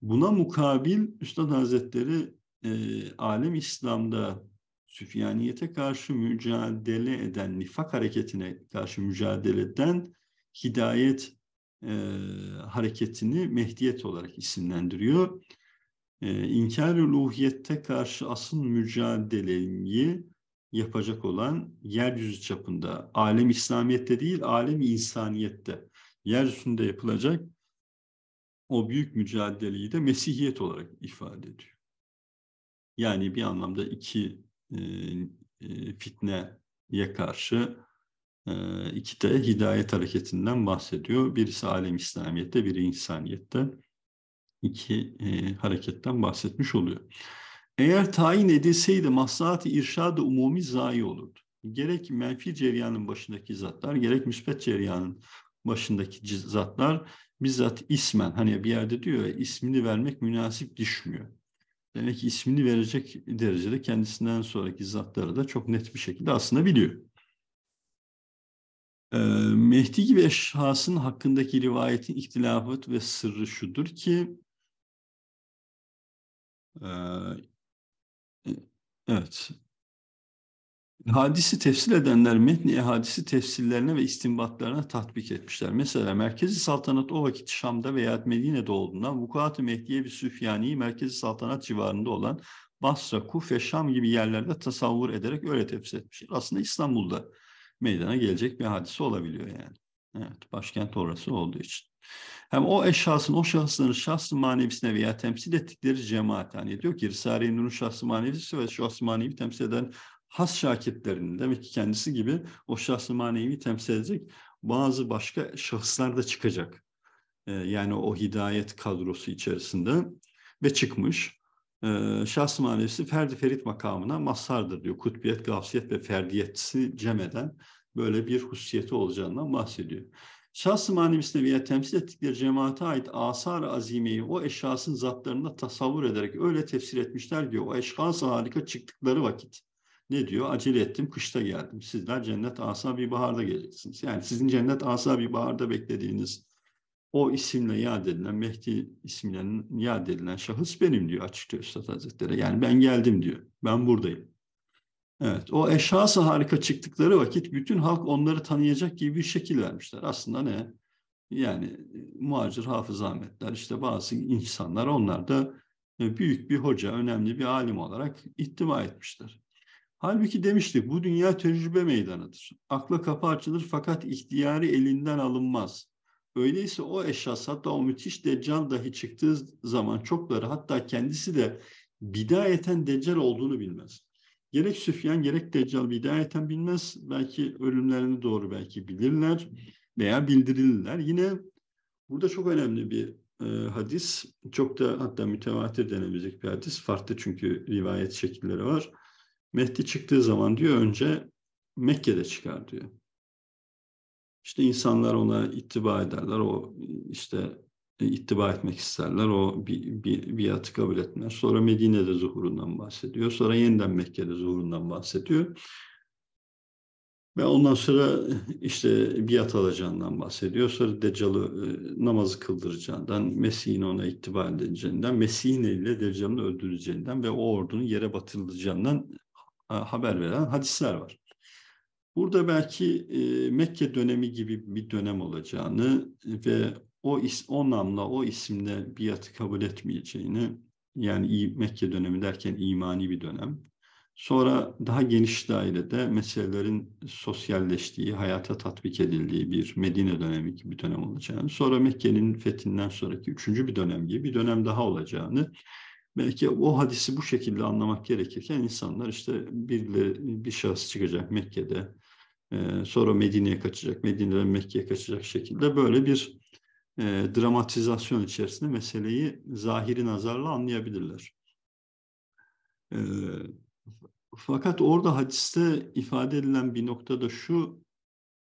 Buna mukabil Üstad Hazretleri e, alem İslam'da süfyaniyete karşı mücadele eden, nifak hareketine karşı mücadele eden hidayet e, hareketini mehdiyet olarak isimlendiriyor. E, İnkar-ı ruhiyette karşı asıl mücadeleyi yapacak olan yeryüzü çapında, alem İslamiyet'te değil, alem insaniyette, yeryüzünde yapılacak o büyük mücadeleyi de Mesihiyet olarak ifade ediyor. Yani bir anlamda iki e, e, fitneye karşı e, iki de hidayet hareketinden bahsediyor. Birisi alem İslamiyet'te, biri insaniyette. iki e, hareketten bahsetmiş oluyor. Eğer tayin edilseydi maslahat-ı irşad-ı umumi zayi olurdu. Gerek menfi ceryanın başındaki zatlar, gerek müspet ceryanın başındaki zatlar bizzat ismen, hani bir yerde diyor ya, ismini vermek münasip düşmüyor. Demek ki ismini verecek derecede kendisinden sonraki zatları da çok net bir şekilde aslında biliyor. Ee, Mehdi gibi eşhasın hakkındaki rivayetin ihtilafı ve sırrı şudur ki, e, Evet. Hadisi tefsir edenler metni hadisi tefsirlerine ve istimbatlarına tatbik etmişler. Mesela merkezi saltanat o vakit Şam'da veya Medine'de olduğundan Vukuat-ı Mehdiye bir Süfyani'yi merkezi saltanat civarında olan Basra, Kufe, Şam gibi yerlerde tasavvur ederek öyle tefsir etmişler. Aslında İstanbul'da meydana gelecek bir hadise olabiliyor yani. Evet, başkent orası olduğu için. Hem o eşhasın, o şahısların şahsı manevisine veya temsil ettikleri cemaat. Yani diyor ki Risale-i Nur'un şahsı manevisi ve şahsı manevi temsil eden has şakitlerinin demek ki kendisi gibi o şahsı manevi temsil edecek bazı başka şahıslar da çıkacak. Ee, yani o hidayet kadrosu içerisinde ve çıkmış. Ee, şahs manevisi ferdi ferit makamına mazhardır diyor. Kutbiyet, gafsiyet ve ferdiyetsi cem eden böyle bir hususiyeti olacağından bahsediyor şahs manevi seviye temsil ettikleri cemaate ait asar azimeyi o eşyasın zatlarında tasavvur ederek öyle tefsir etmişler diyor. O eşkas harika çıktıkları vakit. Ne diyor? Acele ettim, kışta geldim. Sizler cennet asa bir baharda geleceksiniz. Yani sizin cennet asa bir baharda beklediğiniz o isimle yad edilen, Mehdi ismiyle yad edilen şahıs benim diyor açıkça Üstad Hazretleri. Yani ben geldim diyor, ben buradayım. Evet, o eşhası harika çıktıkları vakit bütün halk onları tanıyacak gibi bir şekil vermişler. Aslında ne? Yani e, muhacir hafız Ahmetler, işte bazı insanlar onlar da e, büyük bir hoca, önemli bir alim olarak ihtiva etmişler. Halbuki demiştik bu dünya tecrübe meydanıdır. Akla kapı açılır fakat ihtiyari elinden alınmaz. Öyleyse o eşyas hatta o müthiş deccal dahi çıktığı zaman çokları hatta kendisi de bidayeten deccal olduğunu bilmez. Gerek Süfyan gerek Deccal bidayeten bilmez. Belki ölümlerini doğru belki bilirler veya bildirirler. Yine burada çok önemli bir e, hadis. Çok da hatta mütevatir denemeyecek bir hadis. Farklı çünkü rivayet şekilleri var. Mehdi çıktığı zaman diyor önce Mekke'de çıkar diyor. İşte insanlar ona ittiba ederler. O işte e, ittiba etmek isterler. O bir, bir, biatı kabul etmez. Sonra Medine'de zuhurundan bahsediyor. Sonra yeniden Mekke'de zuhurundan bahsediyor. Ve ondan sonra e, işte biat alacağından bahsediyor. Sonra Deccal'ı e, namazı kıldıracağından, Mesih'in ona ittiba edeceğinden, Mesih'in eliyle Deccal'ı öldüreceğinden ve o ordunun yere batırılacağından haber veren hadisler var. Burada belki Mekke dönemi gibi bir dönem olacağını ve o, is, o namla, o isimle biatı kabul etmeyeceğini, yani Mekke dönemi derken imani bir dönem. Sonra daha geniş dairede meselelerin sosyalleştiği, hayata tatbik edildiği bir Medine dönemi gibi bir dönem olacağını, sonra Mekke'nin fethinden sonraki üçüncü bir dönem gibi bir dönem daha olacağını, belki o hadisi bu şekilde anlamak gerekirken insanlar işte bir bir şahıs çıkacak Mekke'de, sonra Medine'ye kaçacak, Medine'den Mekke'ye kaçacak şekilde böyle bir e, dramatizasyon içerisinde meseleyi zahiri nazarla anlayabilirler. E, fakat orada hadiste ifade edilen bir noktada şu,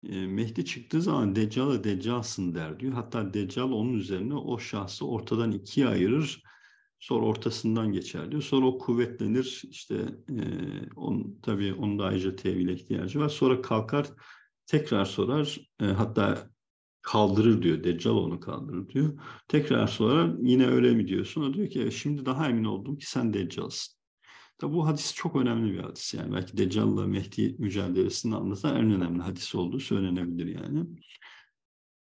e, Mehdi çıktığı zaman Deccal'a Deccal'sın der diyor. Hatta Deccal onun üzerine o şahsı ortadan ikiye ayırır, sonra ortasından geçer diyor. Sonra o kuvvetlenir, işte e, on, tabii onun da ayrıca tevhile ihtiyacı var. Sonra kalkar, tekrar sorar, e, hatta kaldırır diyor. Deccal onu kaldırır diyor. Tekrar sonra yine öyle mi diyorsun? O diyor ki şimdi daha emin oldum ki sen Deccal'sın. Tabi bu hadis çok önemli bir hadis. Yani belki Deccal'la Mehdi mücadelesini anlatan en önemli hadis olduğu söylenebilir yani.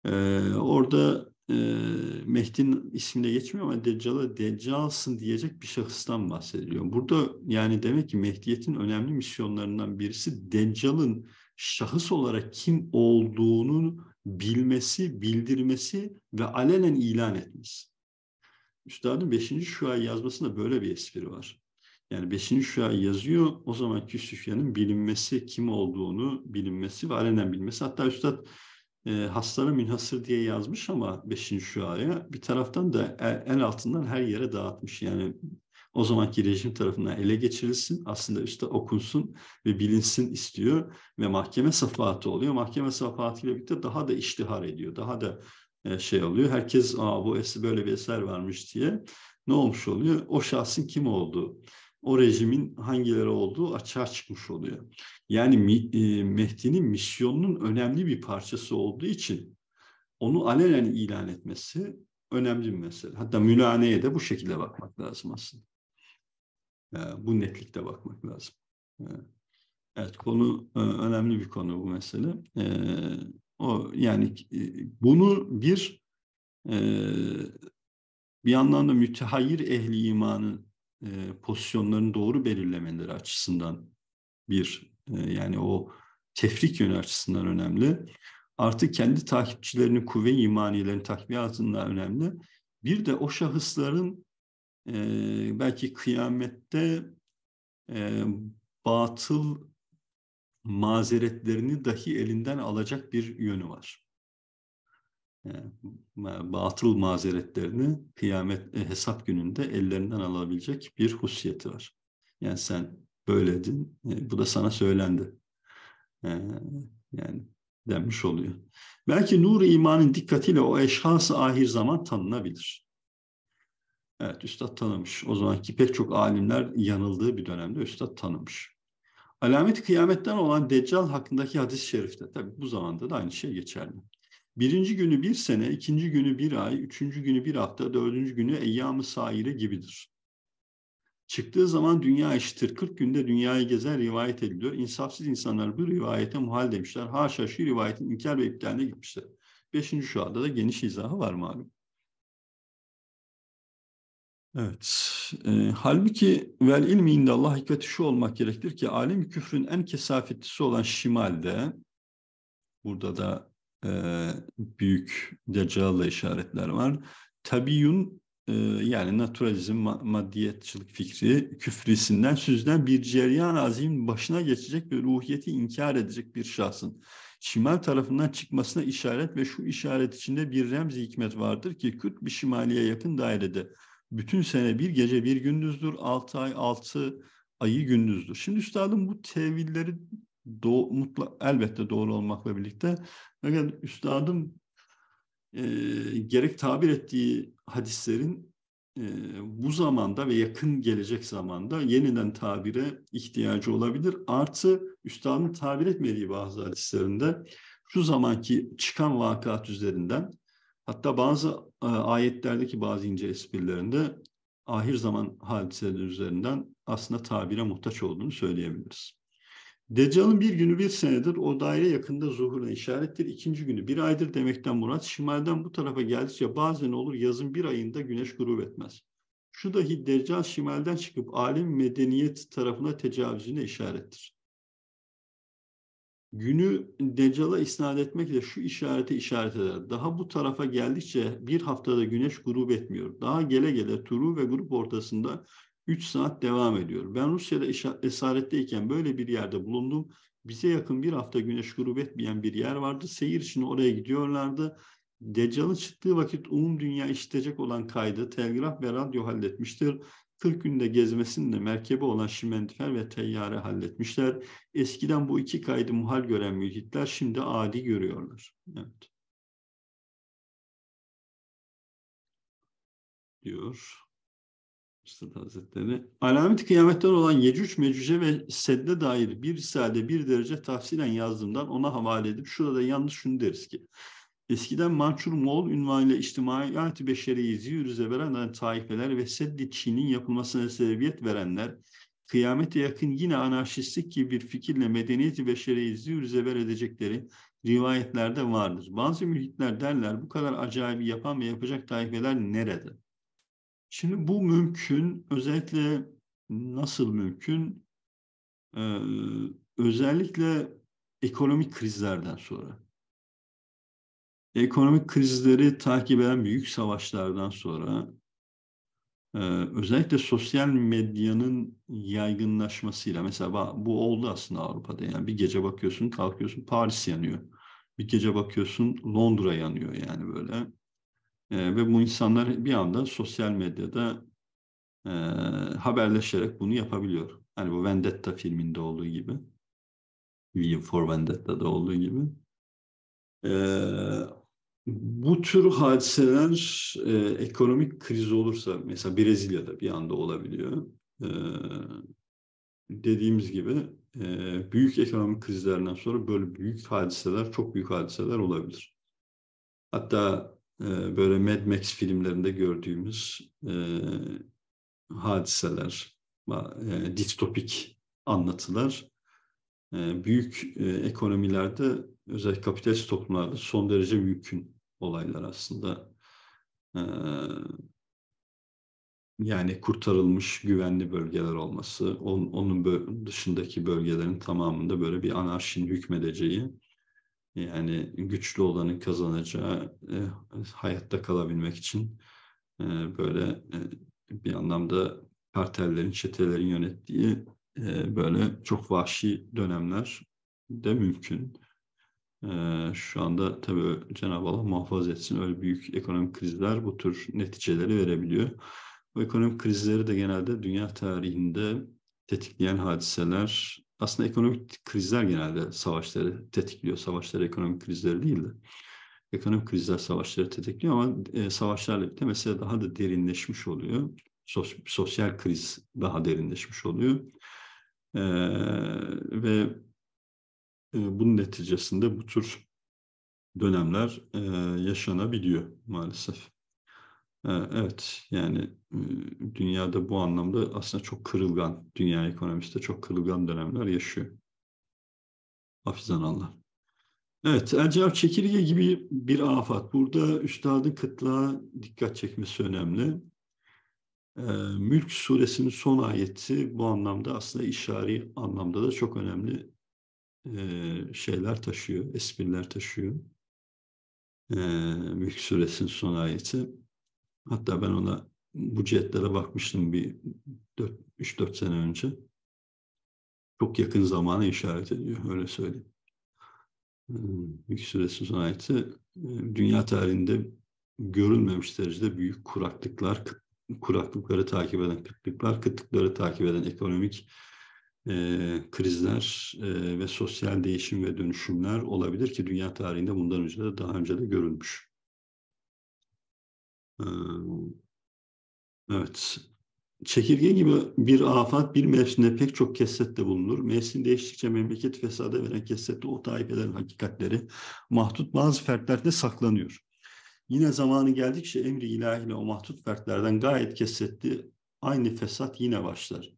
Ee, orada e, Mehdi'nin ismine geçmiyor ama Deccal'a Deccal'sın diyecek bir şahıstan bahsediliyor. Burada yani demek ki Mehdiyet'in önemli misyonlarından birisi Deccal'ın şahıs olarak kim olduğunu bilmesi, bildirmesi ve alenen ilan etmesi. Üstadın 5. şuayı yazmasında böyle bir espri var. Yani 5. şuayı yazıyor, o zaman Küsüfyan'ın bilinmesi, kim olduğunu bilinmesi ve alenen bilmesi. Hatta Üstad e, haslara münhasır diye yazmış ama 5. şuaya bir taraftan da el, el altından her yere dağıtmış. Yani o zamanki rejim tarafından ele geçirilsin, aslında işte okunsun ve bilinsin istiyor ve mahkeme safahatı oluyor. Mahkeme safahatıyla birlikte daha da iştihar ediyor, daha da e, şey oluyor. Herkes Aa, bu es böyle bir eser varmış diye ne olmuş oluyor? O şahsın kim olduğu, o rejimin hangileri olduğu açığa çıkmış oluyor. Yani e, Mehdi'nin misyonunun önemli bir parçası olduğu için onu alenen ilan etmesi önemli bir mesele. Hatta mülaneye de bu şekilde bakmak lazım aslında. Ee, bu netlikte bakmak lazım. Ee, evet konu e, önemli bir konu bu mesele. Ee, o yani e, bunu bir e, bir yandan da mütehayir ehli imanın pozisyonlarını doğru belirlemeleri açısından bir yani o tefrik yönü açısından önemli. Artık kendi takipçilerini, kuvve imanilerini takviye altında önemli. Bir de o şahısların e, belki kıyamette e, batıl mazeretlerini dahi elinden alacak bir yönü var. Yani batıl mazeretlerini kıyamet e, hesap gününde ellerinden alabilecek bir hususiyeti var. Yani sen böyledin, e, bu da sana söylendi. E, yani denmiş oluyor. Belki nur imanın dikkatiyle o eşhas ahir zaman tanınabilir. Evet, üstad tanımış. O zamanki pek çok alimler yanıldığı bir dönemde üstad tanımış. Alamet kıyametten olan Deccal hakkındaki hadis-i şerifte, tabi bu zamanda da aynı şey geçerli. Birinci günü bir sene, ikinci günü bir ay, üçüncü günü bir hafta, dördüncü günü eyyam-ı saire gibidir. Çıktığı zaman dünya eşittir. 40 günde dünyayı gezer rivayet ediliyor. İnsafsız insanlar bu rivayete muhal demişler. Haşa şu rivayetin inkar ve iptaline gitmişler. Beşinci şu anda da geniş izahı var malum. Evet. E, halbuki vel ilmi Allah hikmeti şu olmak gerektir ki alim küfrün en kesafetlisi olan şimalde burada da e, büyük deccalı işaretler var. Tabiyun e, yani naturalizm, ma maddiyetçilik fikri küfrisinden süzden bir ceryan azim başına geçecek ve ruhiyeti inkar edecek bir şahsın şimal tarafından çıkmasına işaret ve şu işaret içinde bir remzi hikmet vardır ki Kürt bir şimaliye yakın dairede bütün sene bir gece bir gündüzdür, altı ay altı ayı gündüzdür. Şimdi üstadım bu tevilleri do mutla elbette doğru olmakla birlikte fakat üstadım e, gerek tabir ettiği hadislerin e, bu zamanda ve yakın gelecek zamanda yeniden tabire ihtiyacı olabilir. Artı üstadın tabir etmediği bazı hadislerinde şu zamanki çıkan vakat üzerinden Hatta bazı e, ayetlerdeki bazı ince esprilerinde ahir zaman hadiseleri üzerinden aslında tabire muhtaç olduğunu söyleyebiliriz. Deccal'ın bir günü bir senedir o daire yakında zuhuruna işarettir. İkinci günü bir aydır demekten murat şimalden bu tarafa geldikçe bazen olur yazın bir ayında güneş grup etmez. Şu dahi Deccal şimalden çıkıp alim medeniyet tarafına tecavüzüne işarettir günü Deccal'a isnat etmekle şu işareti işaret eder. Daha bu tarafa geldikçe bir haftada güneş grup etmiyor. Daha gele gele turu ve grup ortasında 3 saat devam ediyor. Ben Rusya'da esaretteyken böyle bir yerde bulundum. Bize yakın bir hafta güneş grup etmeyen bir yer vardı. Seyir için oraya gidiyorlardı. Deccal'ın çıktığı vakit umum dünya işitecek olan kaydı telgraf ve radyo halletmiştir. 40 günde gezmesinde de merkebi olan şimendifer ve teyyare halletmişler. Eskiden bu iki kaydı muhal gören mülhitler şimdi adi görüyorlar. Evet. Diyor. Üstad Hazretleri. Alamet kıyametten olan Yecüc, Mecüce ve Sedde dair bir risale bir derece tahsilen yazdığımdan ona havale edip şurada yanlış şunu deriz ki Eskiden Mançur Moğol ünvanıyla İçtimaiyat-ı Beşeri'yi ziyürüze veren taifeler ve Seddi Çin'in yapılmasına sebebiyet verenler, kıyamete yakın yine anarşistlik gibi bir fikirle medeniyeti beşeriyi ziyürüze ver edecekleri rivayetlerde vardır. Bazı mülhitler derler bu kadar acayip yapan ve yapacak taifeler nerede? Şimdi bu mümkün, özellikle nasıl mümkün? Ee, özellikle ekonomik krizlerden sonra ekonomik krizleri takip eden büyük savaşlardan sonra e, özellikle sosyal medyanın yaygınlaşmasıyla mesela bu oldu aslında Avrupa'da yani bir gece bakıyorsun kalkıyorsun Paris yanıyor bir gece bakıyorsun Londra yanıyor yani böyle e, ve bu insanlar bir anda sosyal medyada e, haberleşerek bunu yapabiliyor hani bu Vendetta filminde olduğu gibi V for Vendetta'da olduğu gibi bu tür hadiseler e, ekonomik kriz olursa mesela Brezilya'da bir anda olabiliyor. E, dediğimiz gibi e, büyük ekonomik krizlerden sonra böyle büyük hadiseler, çok büyük hadiseler olabilir. Hatta e, böyle Mad Max filmlerinde gördüğümüz e, hadiseler, e, distopik anlatılar e, büyük e, ekonomilerde özellikle kapitalist toplumlarda son derece mümkün olaylar aslında. Ee, yani kurtarılmış güvenli bölgeler olması, on, onun böl dışındaki bölgelerin tamamında böyle bir anarşinin hükmedeceği, yani güçlü olanın kazanacağı e, hayatta kalabilmek için e, böyle e, bir anlamda kartellerin, çetelerin yönettiği e, böyle çok vahşi dönemler de mümkün. Ee, şu anda tabii Cenab-ı Allah muhafaza etsin öyle büyük ekonomik krizler bu tür neticeleri verebiliyor. Bu ekonomik krizleri de genelde dünya tarihinde tetikleyen hadiseler aslında ekonomik krizler genelde savaşları tetikliyor. Savaşlar ekonomik krizleri değil de ekonomik krizler savaşları tetikliyor ama e, savaşlarla birlikte mesela daha da derinleşmiş oluyor. Sos, sosyal kriz daha derinleşmiş oluyor. Ee, ve e, bunun neticesinde bu tür dönemler e, yaşanabiliyor maalesef. E, evet, yani dünyada bu anlamda aslında çok kırılgan, dünya ekonomisi de çok kırılgan dönemler yaşıyor. Hafizan Allah. Evet, Ercevap çekirge gibi bir afat. Burada üstadın kıtlığa dikkat çekmesi önemli. Mülk suresinin son ayeti bu anlamda aslında işari anlamda da çok önemli şeyler taşıyor, espriler taşıyor. E, Mülk Suresinin son ayeti. Hatta ben ona bu cihetlere bakmıştım bir 3-4 sene önce. Çok yakın zamana işaret ediyor, öyle söyleyeyim. Mülk Suresinin son ayeti dünya tarihinde görülmemiş derecede büyük kuraklıklar, kuraklıkları takip eden kıtlıklar, kıtlıkları takip eden ekonomik e, krizler e, ve sosyal değişim ve dönüşümler olabilir ki dünya tarihinde bundan önce de daha önce de görülmüş. E, evet. Çekirge gibi bir afat bir mevsimde pek çok kesette bulunur. Mevsim değiştikçe memleket fesada veren kesette o eden hakikatleri mahdut bazı fertlerde saklanıyor. Yine zamanı geldikçe emri ilahiyle o mahdut fertlerden gayet kesetti aynı fesat yine başlar.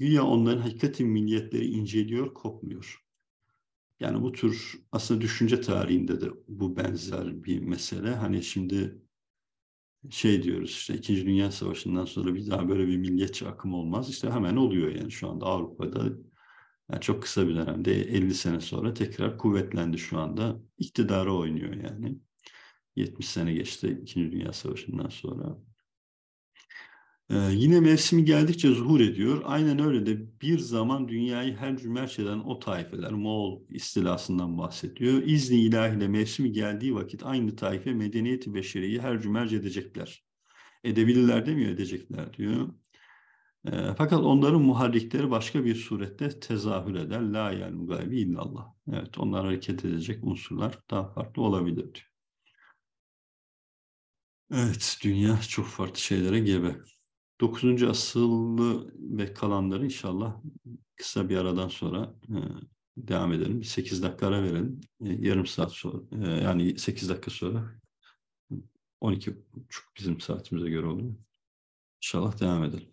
Güya onların hakikati milliyetleri inceliyor, kopmuyor. Yani bu tür aslında düşünce tarihinde de bu benzer bir mesele. Hani şimdi şey diyoruz işte İkinci Dünya Savaşı'ndan sonra bir daha böyle bir milliyetçi akım olmaz. İşte hemen oluyor yani şu anda Avrupa'da yani çok kısa bir dönemde 50 sene sonra tekrar kuvvetlendi şu anda. İktidara oynuyor yani. 70 sene geçti İkinci Dünya Savaşı'ndan sonra. Ee, yine mevsimi geldikçe zuhur ediyor. Aynen öyle de bir zaman dünyayı her cümerç o taifeler Moğol istilasından bahsediyor. İzni ilahiyle mevsimi geldiği vakit aynı taife medeniyeti beşeriyi her cümerç edecekler. Edebilirler demiyor edecekler diyor. Ee, fakat onların muharrikleri başka bir surette tezahür eder. La yel mugaybi illallah. Evet onlar hareket edecek unsurlar daha farklı olabilir diyor. Evet dünya çok farklı şeylere gebe. 9. asıllı ve kalanları inşallah kısa bir aradan sonra e, devam edelim. 8 dakika ara verelim. E, yarım saat sonra e, yani 8 dakika sonra 12:30 bizim saatimize göre oluyor. İnşallah devam edelim.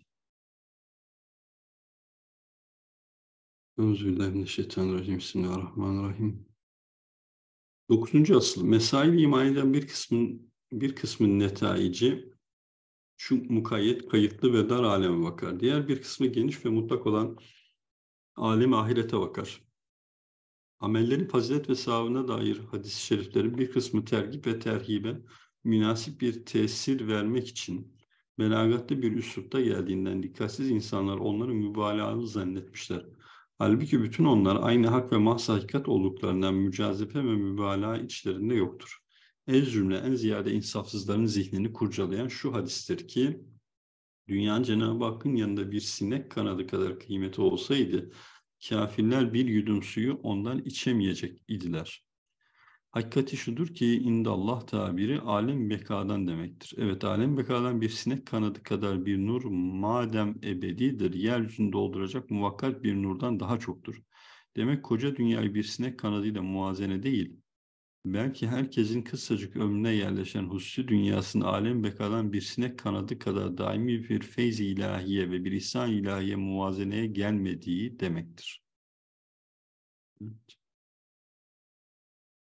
Euzubillahimineşşeytanirracim. Bismillahirrahmanirrahim. Dokuzuncu asıl. Mesail imaniden bir kısmın bir kısmın netaici şu mukayyet, kayıtlı ve dar aleme bakar. Diğer bir kısmı geniş ve mutlak olan alem ahirete bakar. Amellerin fazilet ve savına dair hadis-i şeriflerin bir kısmı tergip ve terhibe münasip bir tesir vermek için belagatlı bir üslupta geldiğinden dikkatsiz insanlar onları mübalağalı zannetmişler. Halbuki bütün onlar aynı hak ve mahsa hakikat olduklarından mücazefe ve mübalağa içlerinde yoktur en zümle en ziyade insafsızların zihnini kurcalayan şu hadistir ki dünya Cenab-ı Hakk'ın yanında bir sinek kanadı kadar kıymeti olsaydı kafirler bir yudum suyu ondan içemeyecek idiler. Hakikati şudur ki indallah tabiri alem bekadan demektir. Evet alem bekadan bir sinek kanadı kadar bir nur madem ebedidir yeryüzünü dolduracak muvakkat bir nurdan daha çoktur. Demek koca dünyayı bir sinek kanadıyla muazene değil belki herkesin kısacık ömrüne yerleşen hususi dünyasının alem bekadan bir sinek kanadı kadar daimi bir feyz ilahiye ve bir ihsan ilahiye muvazeneye gelmediği demektir.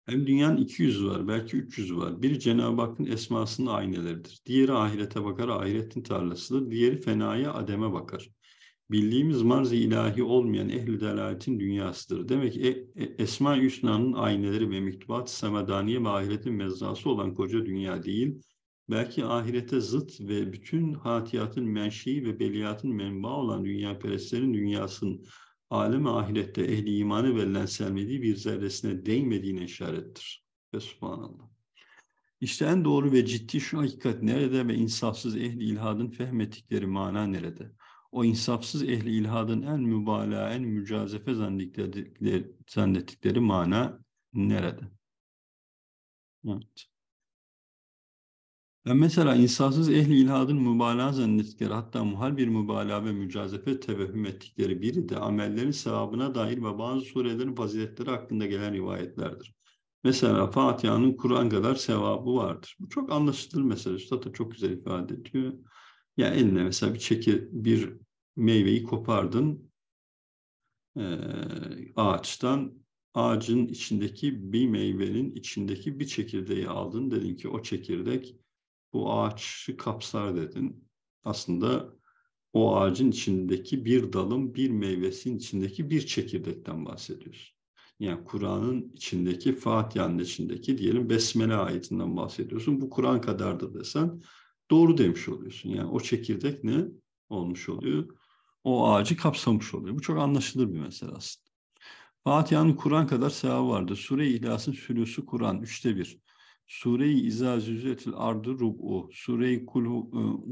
Hem dünyanın 200 var, belki 300 var. Biri Cenab-ı Hakk'ın esmasının ayneleridir. Diğeri ahirete bakar, ahiretin tarlasıdır. Diğeri fenaya, ademe bakar bildiğimiz marz-ı ilahi olmayan ehli delaletin dünyasıdır. Demek ki e, e, Esma-i Hüsna'nın ayneleri ve mektubat-ı semedaniye ve ahiretin mezzası olan koca dünya değil, belki ahirete zıt ve bütün hatiyatın menşei ve beliyatın menba olan dünya perestlerin dünyasının alem ahirette ehli imanı verilen sermediği bir zerresine değmediğine işarettir. Ve subhanallah. İşte en doğru ve ciddi şu hakikat nerede ve insafsız ehli ilhadın fehmettikleri mana nerede? o insafsız ehli ilhadın en mübalağa, en mücazefe zannettikleri, zannettikleri mana nerede? Evet. Yani e, mesela insafsız ehli ilhadın mübalağa zannettikleri hatta muhal bir mübalağa ve mücazefe tevehüm ettikleri biri de amellerin sevabına dair ve bazı surelerin faziletleri hakkında gelen rivayetlerdir. Mesela Fatiha'nın Kur'an kadar sevabı vardır. Bu çok anlaşılır mesela. Üstad da çok güzel ifade ediyor. Ya yani eline mesela bir çeki, bir meyveyi kopardın e, ağaçtan. Ağacın içindeki bir meyvenin içindeki bir çekirdeği aldın. Dedin ki o çekirdek bu ağaçı kapsar dedin. Aslında o ağacın içindeki bir dalın bir meyvesinin içindeki bir çekirdekten bahsediyorsun. Yani Kur'an'ın içindeki Fatiha'nın içindeki diyelim Besmele ayetinden bahsediyorsun. Bu Kur'an kadardı desen doğru demiş oluyorsun. Yani o çekirdek ne olmuş oluyor? o ağacı kapsamış oluyor. Bu çok anlaşılır bir mesele aslında. Fatiha'nın Kur'an kadar sevabı vardı. Sure-i İhlas'ın sülüsü Kur'an, üçte bir. Sure-i İza Züzetil Ardı Rub'u, Sure-i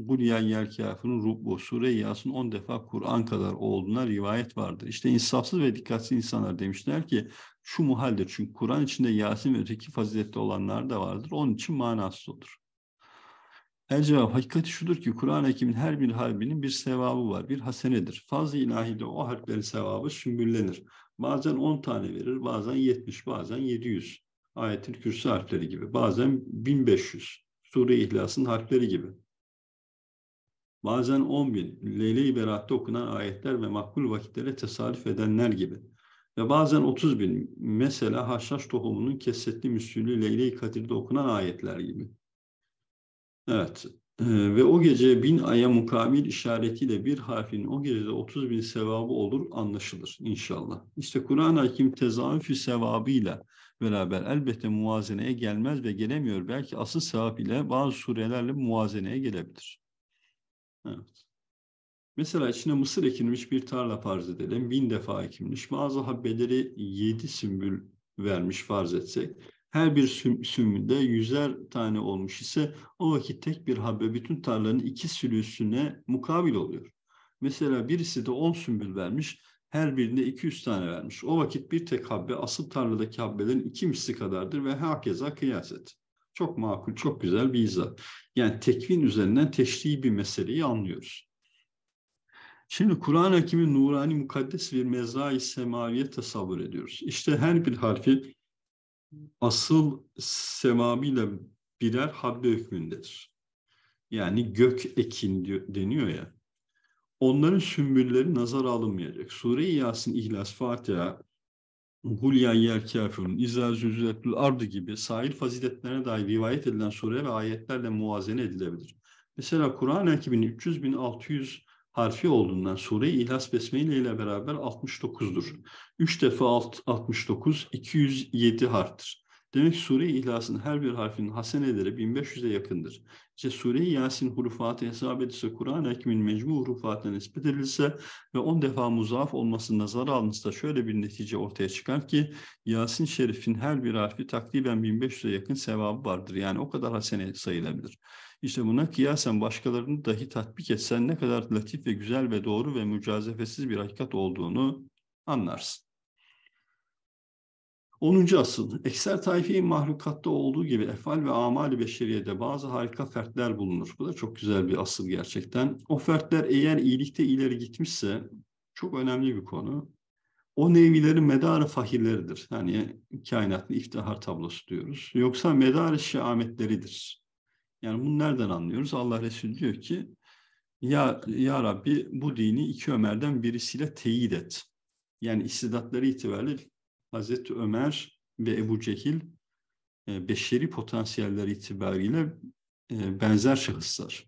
Gulyen e, Yel Kâfir'in Rub'u, Sure-i Yas'ın on defa Kur'an kadar olduğuna rivayet vardır. İşte insafsız ve dikkatsiz insanlar demişler ki şu muhaldir. Çünkü Kur'an içinde Yasin ve öteki faziletli olanlar da vardır. Onun için manasız olur. El cevap hakikati şudur ki Kur'an-ı Kerim'in her bir harbinin bir sevabı var, bir hasenedir. Fazla ilahiyle o harflerin sevabı sümbüllenir. Bazen 10 tane verir, bazen 70, bazen 700. Ayetin kürsü harfleri gibi, bazen 1500. Sure-i İhlas'ın harfleri gibi. Bazen 10 bin, Leyle-i Berat'ta okunan ayetler ve makbul vakitlere tesadüf edenler gibi. Ve bazen 30 bin, mesela haşhaş tohumunun kesetli müslülü Leyle-i Kadir'de okunan ayetler gibi. Evet e, ve o gece bin aya mukabil işaretiyle bir harfin o gecede 30 bin sevabı olur anlaşılır inşallah. İşte Kur'an-ı Hakim tezahüfü sevabıyla beraber elbette muvazeneye gelmez ve gelemiyor. Belki asıl sevap ile bazı surelerle muvazeneye gelebilir. Evet. Mesela içine mısır ekilmiş bir tarla farz edelim. Bin defa ekilmiş. Bazı habbeleri yedi sümbül vermiş farz etsek her bir süm, sümüde yüzer tane olmuş ise o vakit tek bir habbe bütün tarlanın iki sülüsüne mukabil oluyor. Mesela birisi de on sümbül vermiş, her birinde 200 tane vermiş. O vakit bir tek habbe asıl tarladaki habbelerin iki misli kadardır ve herkese kıyas et. Çok makul, çok güzel bir izah. Yani tekvin üzerinden teşrihi bir meseleyi anlıyoruz. Şimdi Kur'an-ı Hakim'in nurani mukaddes bir mezra mezai semaviye tasavvur ediyoruz. İşte her bir harfi asıl semabiyle birer habbe hükmündedir. Yani gök ekin deniyor ya. Onların sümbülleri nazar alınmayacak. Sure-i Yasin, İhlas, Fatiha, Gulyan Yer Kafirun, İzâ Zülzületül Ardı gibi sahil faziletlerine dair rivayet edilen sure ve ayetlerle muazene edilebilir. Mesela Kur'an-ı Kerim'in 300 bin 600 harfi olduğundan Sure-i İhlas Besmele ile beraber 69'dur. 3 defa 69 207 harftir. Demek ki Sure-i İhlas'ın her bir harfinin haseneleri 1500'e yakındır. İşte Sure-i Yasin hurufatı hesap edilse, Kur'an-ı Ekim'in mecmu hurufatına nispet edilse ve 10 defa muzaaf olması nazar alınırsa şöyle bir netice ortaya çıkar ki Yasin Şerif'in her bir harfi takriben 1500'e yakın sevabı vardır. Yani o kadar hasene sayılabilir. İşte buna kıyasen başkalarını dahi tatbik etsen ne kadar latif ve güzel ve doğru ve mücazefesiz bir hakikat olduğunu anlarsın. 10. asıl, ekser tayfi mahlukatta olduğu gibi efal ve amali beşeriyede bazı harika fertler bulunur. Bu da çok güzel bir asıl gerçekten. O fertler eğer iyilikte ileri gitmişse, çok önemli bir konu, o nevilerin medarı fahirleridir. Yani kainatın iftihar tablosu diyoruz. Yoksa medarı şametleridir. Yani bunu nereden anlıyoruz? Allah Resulü diyor ki ya, ya Rabbi bu dini iki Ömer'den birisiyle teyit et. Yani istidatları itibariyle Hazreti Ömer ve Ebu Cehil e, beşeri potansiyeller itibariyle e, benzer şahıslar.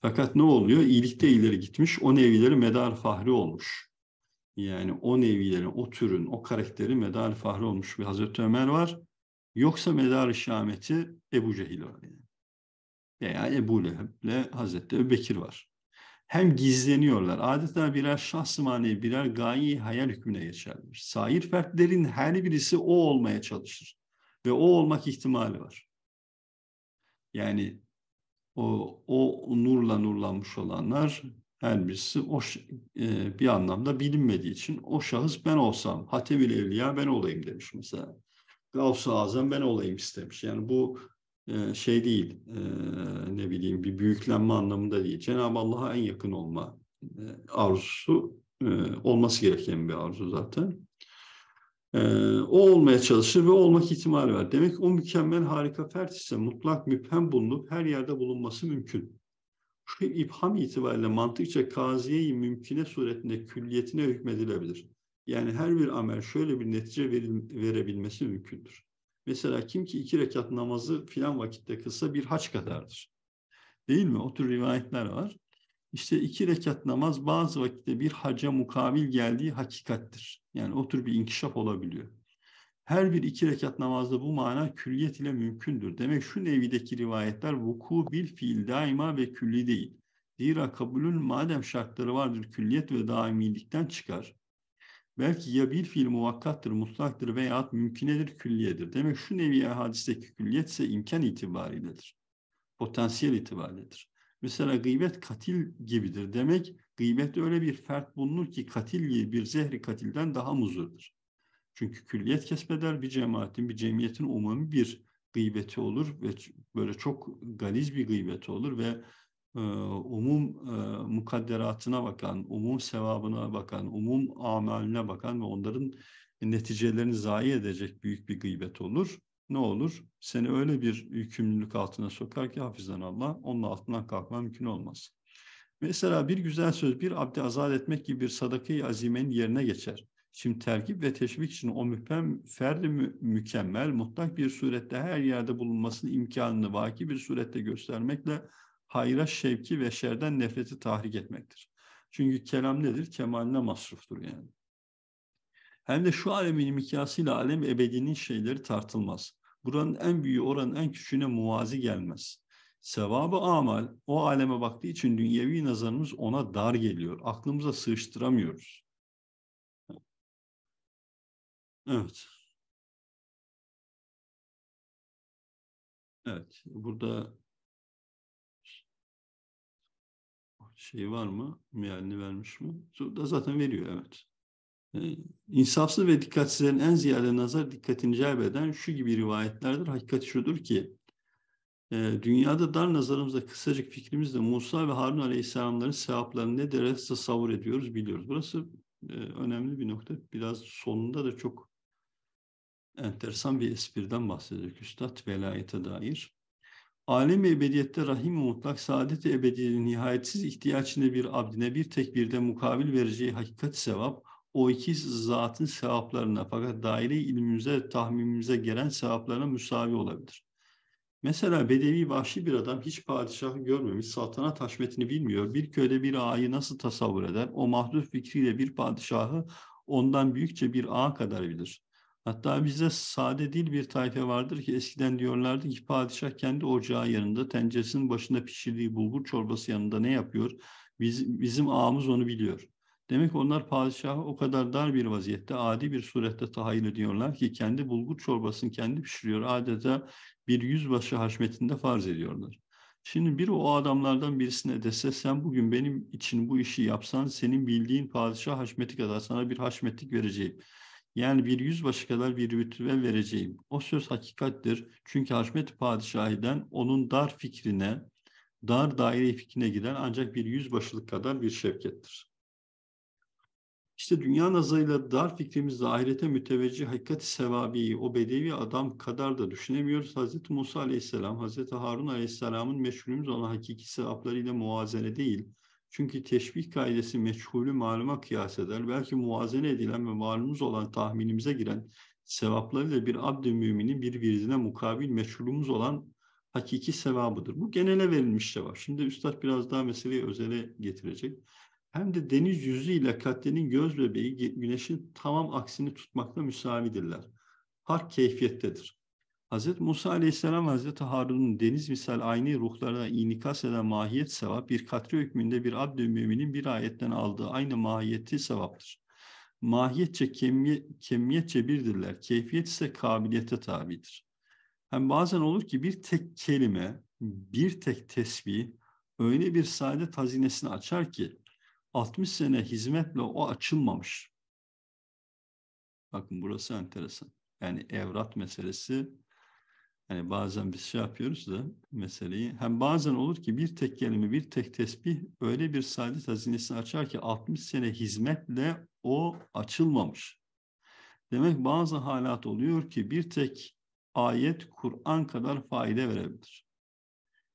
Fakat ne oluyor? İyilikte ileri gitmiş, o nevileri medar fahri olmuş. Yani o nevilerin, o türün, o karakteri medar fahri olmuş bir Hazreti Ömer var. Yoksa medar-ı şameti Ebu Cehil var. Yani veya Ebu Leheb ile Hazreti Ebu var. Hem gizleniyorlar. Adeta birer şahs mani birer gayi hayal hükmüne geçerler. Sair fertlerin her birisi o olmaya çalışır. Ve o olmak ihtimali var. Yani o, o nurla nurlanmış olanlar her birisi o, e, bir anlamda bilinmediği için o şahıs ben olsam, Hatemül Evliya ben olayım demiş mesela. Gavs-ı Azam ben olayım istemiş. Yani bu şey değil ne bileyim bir büyüklenme anlamında değil. Cenab-ı Allah'a en yakın olma arzusu olması gereken bir arzu zaten. O olmaya çalışır ve olmak ihtimali var. Demek o mükemmel harika fert ise mutlak müphem bulunup her yerde bulunması mümkün. Şu ibham itibariyle mantıkça kaziyeyi mümküne suretinde külliyetine hükmedilebilir. Yani her bir amel şöyle bir netice verebilmesi mümkündür. Mesela kim ki iki rekat namazı filan vakitte kılsa bir haç kadardır. Değil mi? O tür rivayetler var. İşte iki rekat namaz bazı vakitte bir haca mukabil geldiği hakikattir. Yani o tür bir inkişaf olabiliyor. Her bir iki rekat namazda bu mana külliyet ile mümkündür. Demek şu nevideki rivayetler vuku bil fiil daima ve külli değil. Zira kabulün madem şartları vardır külliyet ve daimilikten çıkar. Belki ya bir fiil muvakkattır, mutlaktır veya mümkünedir, külliyedir. Demek şu nevi hadisteki külliyet ise imkan itibariyledir. Potansiyel itibariyledir. Mesela gıybet katil gibidir. Demek gıybet öyle bir fert bulunur ki katil bir zehri katilden daha muzurdur. Çünkü külliyet kesmeder bir cemaatin, bir cemiyetin umumi bir gıybeti olur ve böyle çok galiz bir gıybeti olur ve ee, umum e, mukadderatına bakan, umum sevabına bakan, umum ameline bakan ve onların neticelerini zayi edecek büyük bir gıybet olur. Ne olur? Seni öyle bir yükümlülük altına sokar ki hafizden Allah, onun altından kalkma mümkün olmaz. Mesela bir güzel söz bir abdi azat etmek gibi bir sadakayı azimenin yerine geçer. Şimdi terkip ve teşvik için o müpem, ferdi mü, mükemmel, mutlak bir surette her yerde bulunmasının imkanını vaki bir surette göstermekle hayra şevki ve şerden nefreti tahrik etmektir. Çünkü kelam nedir? Kemaline masruftur yani. Hem de şu alemin mikyasıyla alem ebedinin şeyleri tartılmaz. Buranın en büyüğü oranın en küçüğüne muvazi gelmez. Sevabı amal o aleme baktığı için dünyevi nazarımız ona dar geliyor. Aklımıza sığıştıramıyoruz. Evet. Evet. Burada şey var mı? Mealini vermiş mi? Da zaten veriyor evet. Ee, insafsız ve dikkatsizlerin en ziyade nazar dikkatini celbeden şu gibi rivayetlerdir. Hakikat şudur ki e, dünyada dar nazarımızda kısacık fikrimizde Musa ve Harun Aleyhisselamların sevaplarını ne derece tasavvur ediyoruz biliyoruz. Burası e, önemli bir nokta. Biraz sonunda da çok enteresan bir espriden bahsedecek Üstad velayete dair alem ebediyette rahim mutlak saadet ebediyenin nihayetsiz ihtiyaçında bir abdine bir tek birde mukabil vereceği hakikat sevap o iki zatın sevaplarına fakat daire ilmimize, tahmimimize gelen sevaplarına müsavi olabilir. Mesela bedevi vahşi bir adam hiç padişahı görmemiş, saltanat haşmetini bilmiyor, bir köyde bir ağayı nasıl tasavvur eder, o mahdut fikriyle bir padişahı ondan büyükçe bir ağa kadar bilir. Hatta bizde sade değil bir tayfe vardır ki eskiden diyorlardı ki padişah kendi ocağı yanında tenceresinin başında pişirdiği bulgur çorbası yanında ne yapıyor? Biz, bizim ağamız onu biliyor. Demek onlar padişahı o kadar dar bir vaziyette, adi bir surette tahayyül ediyorlar ki kendi bulgur çorbasını kendi pişiriyor. Adeta bir yüzbaşı haşmetinde farz ediyorlar. Şimdi bir o adamlardan birisine dese sen bugün benim için bu işi yapsan senin bildiğin padişah haşmeti kadar sana bir haşmetlik vereceğim yani bir yüzbaşı kadar bir rütbe vereceğim. O söz hakikattir. Çünkü Haşmet Padişahi'den onun dar fikrine, dar daire fikrine giden ancak bir yüzbaşılık kadar bir şevkettir. İşte dünya nazarıyla dar fikrimizle ahirete müteveccih hakikati sevabiyi o bedevi adam kadar da düşünemiyoruz. Hz. Musa aleyhisselam, Hz. Harun aleyhisselamın meşhurumuz olan hakiki sevaplarıyla muazene değil, çünkü teşbih kaidesi meçhulü maluma kıyas eder. Belki muvazene edilen ve malumuz olan tahminimize giren sevapları da bir abd-i müminin bir virdine mukabil meçhulumuz olan hakiki sevabıdır. Bu genele verilmiş cevap. Şimdi Üstad biraz daha meseleyi özele getirecek. Hem de deniz yüzü ile katlenin göz bebeği güneşin tamam aksini tutmakla müsavidirler. Fark keyfiyettedir. Hz. Musa aleyhisselam Hz. Harun'un deniz misal aynı ruhlarına inikas eden mahiyet sevap bir katri hükmünde bir abdü müminin bir ayetten aldığı aynı mahiyeti sevaptır. Mahiyetçe kemiye, kemiyetçe birdirler. Keyfiyet ise kabiliyete tabidir. Hem yani bazen olur ki bir tek kelime, bir tek tesbih öyle bir saadet hazinesini açar ki 60 sene hizmetle o açılmamış. Bakın burası enteresan. Yani evrat meselesi yani bazen biz şey yapıyoruz da meseleyi. Hem bazen olur ki bir tek kelime, bir tek tesbih öyle bir saadet hazinesini açar ki 60 sene hizmetle o açılmamış. Demek bazı halat oluyor ki bir tek ayet Kur'an kadar faide verebilir.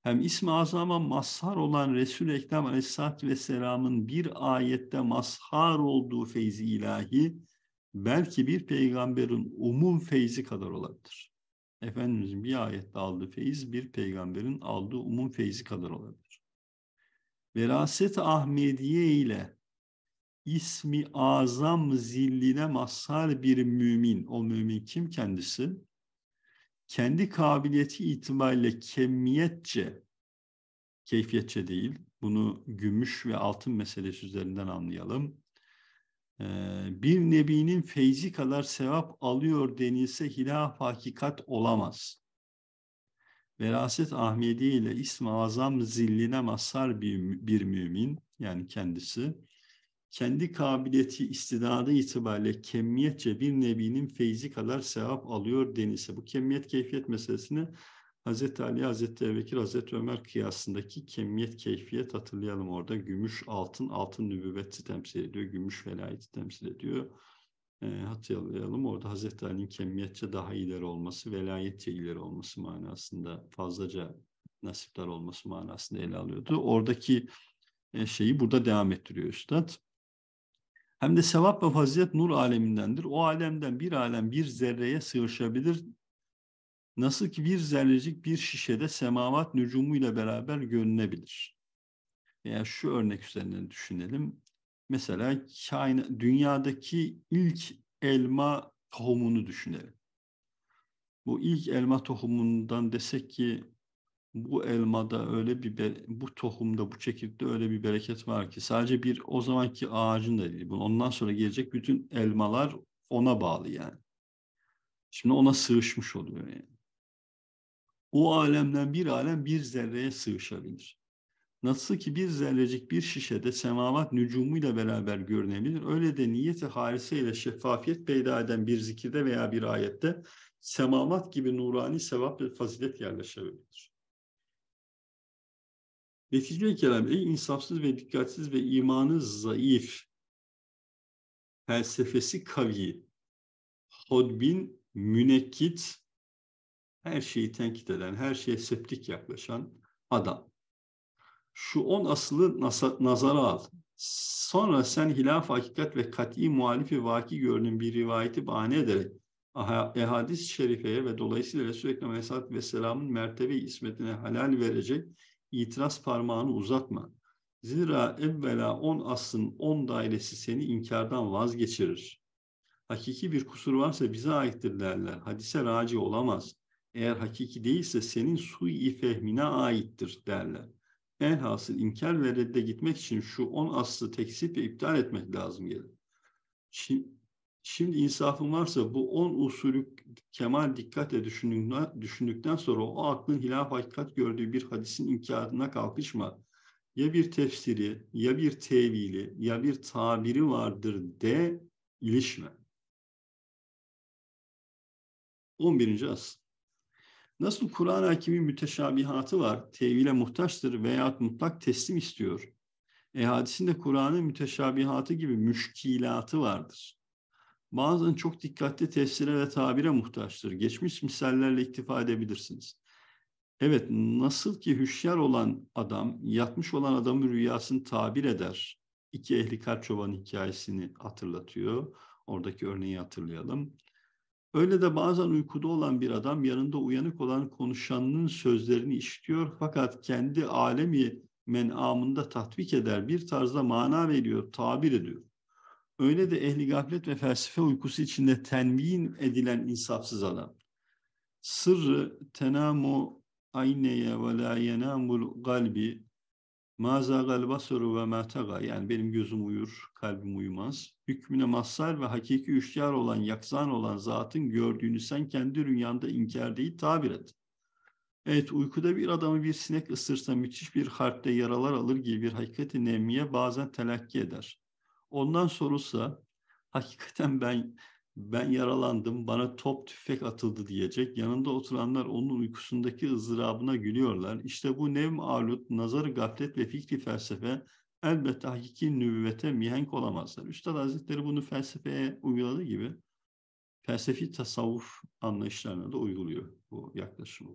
Hem ismi azama mazhar olan Resul-i Ekrem Aleyhisselatü Vesselam'ın bir ayette mazhar olduğu feyzi ilahi belki bir peygamberin umum feyzi kadar olabilir. Efendimizin bir ayette aldığı feyiz bir peygamberin aldığı umum feyzi kadar olabilir. Veraset Ahmediye ile ismi azam zilline mazhar bir mümin. O mümin kim kendisi? Kendi kabiliyeti itibariyle kemiyetçe, keyfiyetçe değil, bunu gümüş ve altın meselesi üzerinden anlayalım. Ee, bir nebinin feyzi kadar sevap alıyor denilse hilaf hakikat olamaz. Veraset Ahmedi ile i̇sm Azam zilline mazhar bir, bir mümin yani kendisi kendi kabiliyeti istidadı itibariyle kemiyetçe bir nebinin feyzi kadar sevap alıyor denilse bu kemiyet keyfiyet meselesini Hazreti Ali, Hazreti Ebekir, Hazreti Ömer kıyasındaki kemiyet, keyfiyet hatırlayalım orada. Gümüş, altın, altın nübüvveti temsil ediyor. Gümüş velayeti temsil ediyor. E, hatırlayalım orada Hazreti Ali'nin kemiyetçe daha ileri olması, velayetçe ileri olması manasında fazlaca nasipler olması manasında ele alıyordu. Oradaki e, şeyi burada devam ettiriyor Üstad. Hem de sevap ve fazilet nur alemindendir. O alemden bir alem bir zerreye sığışabilir nasıl ki bir zerrecik bir şişede semavat nücumu ile beraber görünebilir. Veya şu örnek üzerinden düşünelim. Mesela kaina, dünyadaki ilk elma tohumunu düşünelim. Bu ilk elma tohumundan desek ki bu elmada öyle bir bu tohumda bu çekirde öyle bir bereket var ki sadece bir o zamanki ağacın da değil. Ondan sonra gelecek bütün elmalar ona bağlı yani. Şimdi ona sığışmış oluyor yani o alemden bir alem bir zerreye sığışabilir. Nasıl ki bir zerrecik bir şişede semavat nücumuyla beraber görünebilir, öyle de niyeti harise ile şeffafiyet peyda eden bir zikirde veya bir ayette semavat gibi nurani sevap ve fazilet yerleşebilir. Netice-i kelam, ey insafsız ve dikkatsiz ve imanı zayıf, felsefesi kavi, hodbin, münekkit, her şeyi tenkit eden, her şeye septik yaklaşan adam. Şu on asılı nazara al. Sonra sen hilaf hakikat ve kat'i muhalifi vaki görünün bir rivayeti bahane ederek ehadis-i şerifeye ve dolayısıyla Resulü Ekrem Aleyhisselatü Vesselam'ın mertebe ismetine halal verecek itiraz parmağını uzatma. Zira evvela on asın on dairesi seni inkardan vazgeçirir. Hakiki bir kusur varsa bize aittir derler. Hadise raci olamaz eğer hakiki değilse senin sui fehmine aittir derler. Elhasıl inkar ve redde gitmek için şu on aslı teksip ve iptal etmek lazım gelir. Şimdi, şimdi insafın varsa bu on usulü kemal dikkatle düşündükten sonra o aklın hilaf hakikat gördüğü bir hadisin inkarına kalkışma. Ya bir tefsiri, ya bir tevili, ya bir tabiri vardır de ilişme. 11. asıl. Nasıl Kur'an-ı Hakim'in müteşabihatı var, tevhile muhtaçtır veyahut mutlak teslim istiyor. E hadisinde Kur'an'ın müteşabihatı gibi müşkilatı vardır. Bazen çok dikkatli tefsire ve tabire muhtaçtır. Geçmiş misallerle iktifa edebilirsiniz. Evet, nasıl ki hüşyar olan adam, yatmış olan adamın rüyasını tabir eder. İki ehli kalp çoban hikayesini hatırlatıyor. Oradaki örneği hatırlayalım. Öyle de bazen uykuda olan bir adam yanında uyanık olan konuşanının sözlerini işitiyor fakat kendi alemi menamında tatbik eder bir tarzda mana veriyor, tabir ediyor. Öyle de ehli gaflet ve felsefe uykusu içinde tenvin edilen insafsız adam. Sırrı tenamu ayneye ve la yenamul galbi Maza galiba soru ve mertega yani benim gözüm uyur, kalbim uyumaz. Hükmüne mazhar ve hakiki üşyar olan, yaksan olan zatın gördüğünü sen kendi rüyanda inkar değil tabir et. Evet uykuda bir adamı bir sinek ısırsa müthiş bir harpte yaralar alır gibi bir hakikati nemmiye bazen telakki eder. Ondan sorulsa hakikaten ben ben yaralandım, bana top tüfek atıldı diyecek. Yanında oturanlar onun uykusundaki ızdırabına gülüyorlar. İşte bu nev alut, nazarı gaflet ve fikri felsefe elbette hakiki nübüvvete mihenk olamazlar. Üstad Hazretleri bunu felsefeye uyguladığı gibi felsefi tasavvuf anlayışlarına da uyguluyor bu yaklaşımı.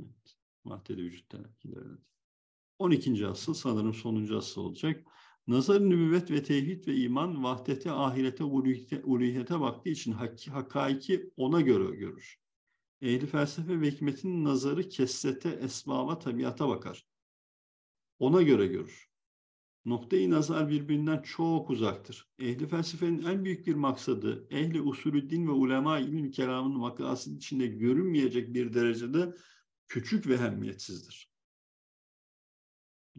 Evet. Maddeli vücuttan 12. asıl sanırım sonuncu asıl olacak. Nazar-ı nübüvvet ve tevhid ve iman vahdete, ahirete, uluhiyete baktığı için hakki, hakaiki ona göre görür. Ehli felsefe ve hikmetin nazarı kessete, esbaba, tabiata bakar. Ona göre görür. Noktayı nazar birbirinden çok uzaktır. Ehli felsefenin en büyük bir maksadı, ehli usulü din ve ulema ilmi kelamının vakasının içinde görünmeyecek bir derecede küçük ve hemmiyetsizdir.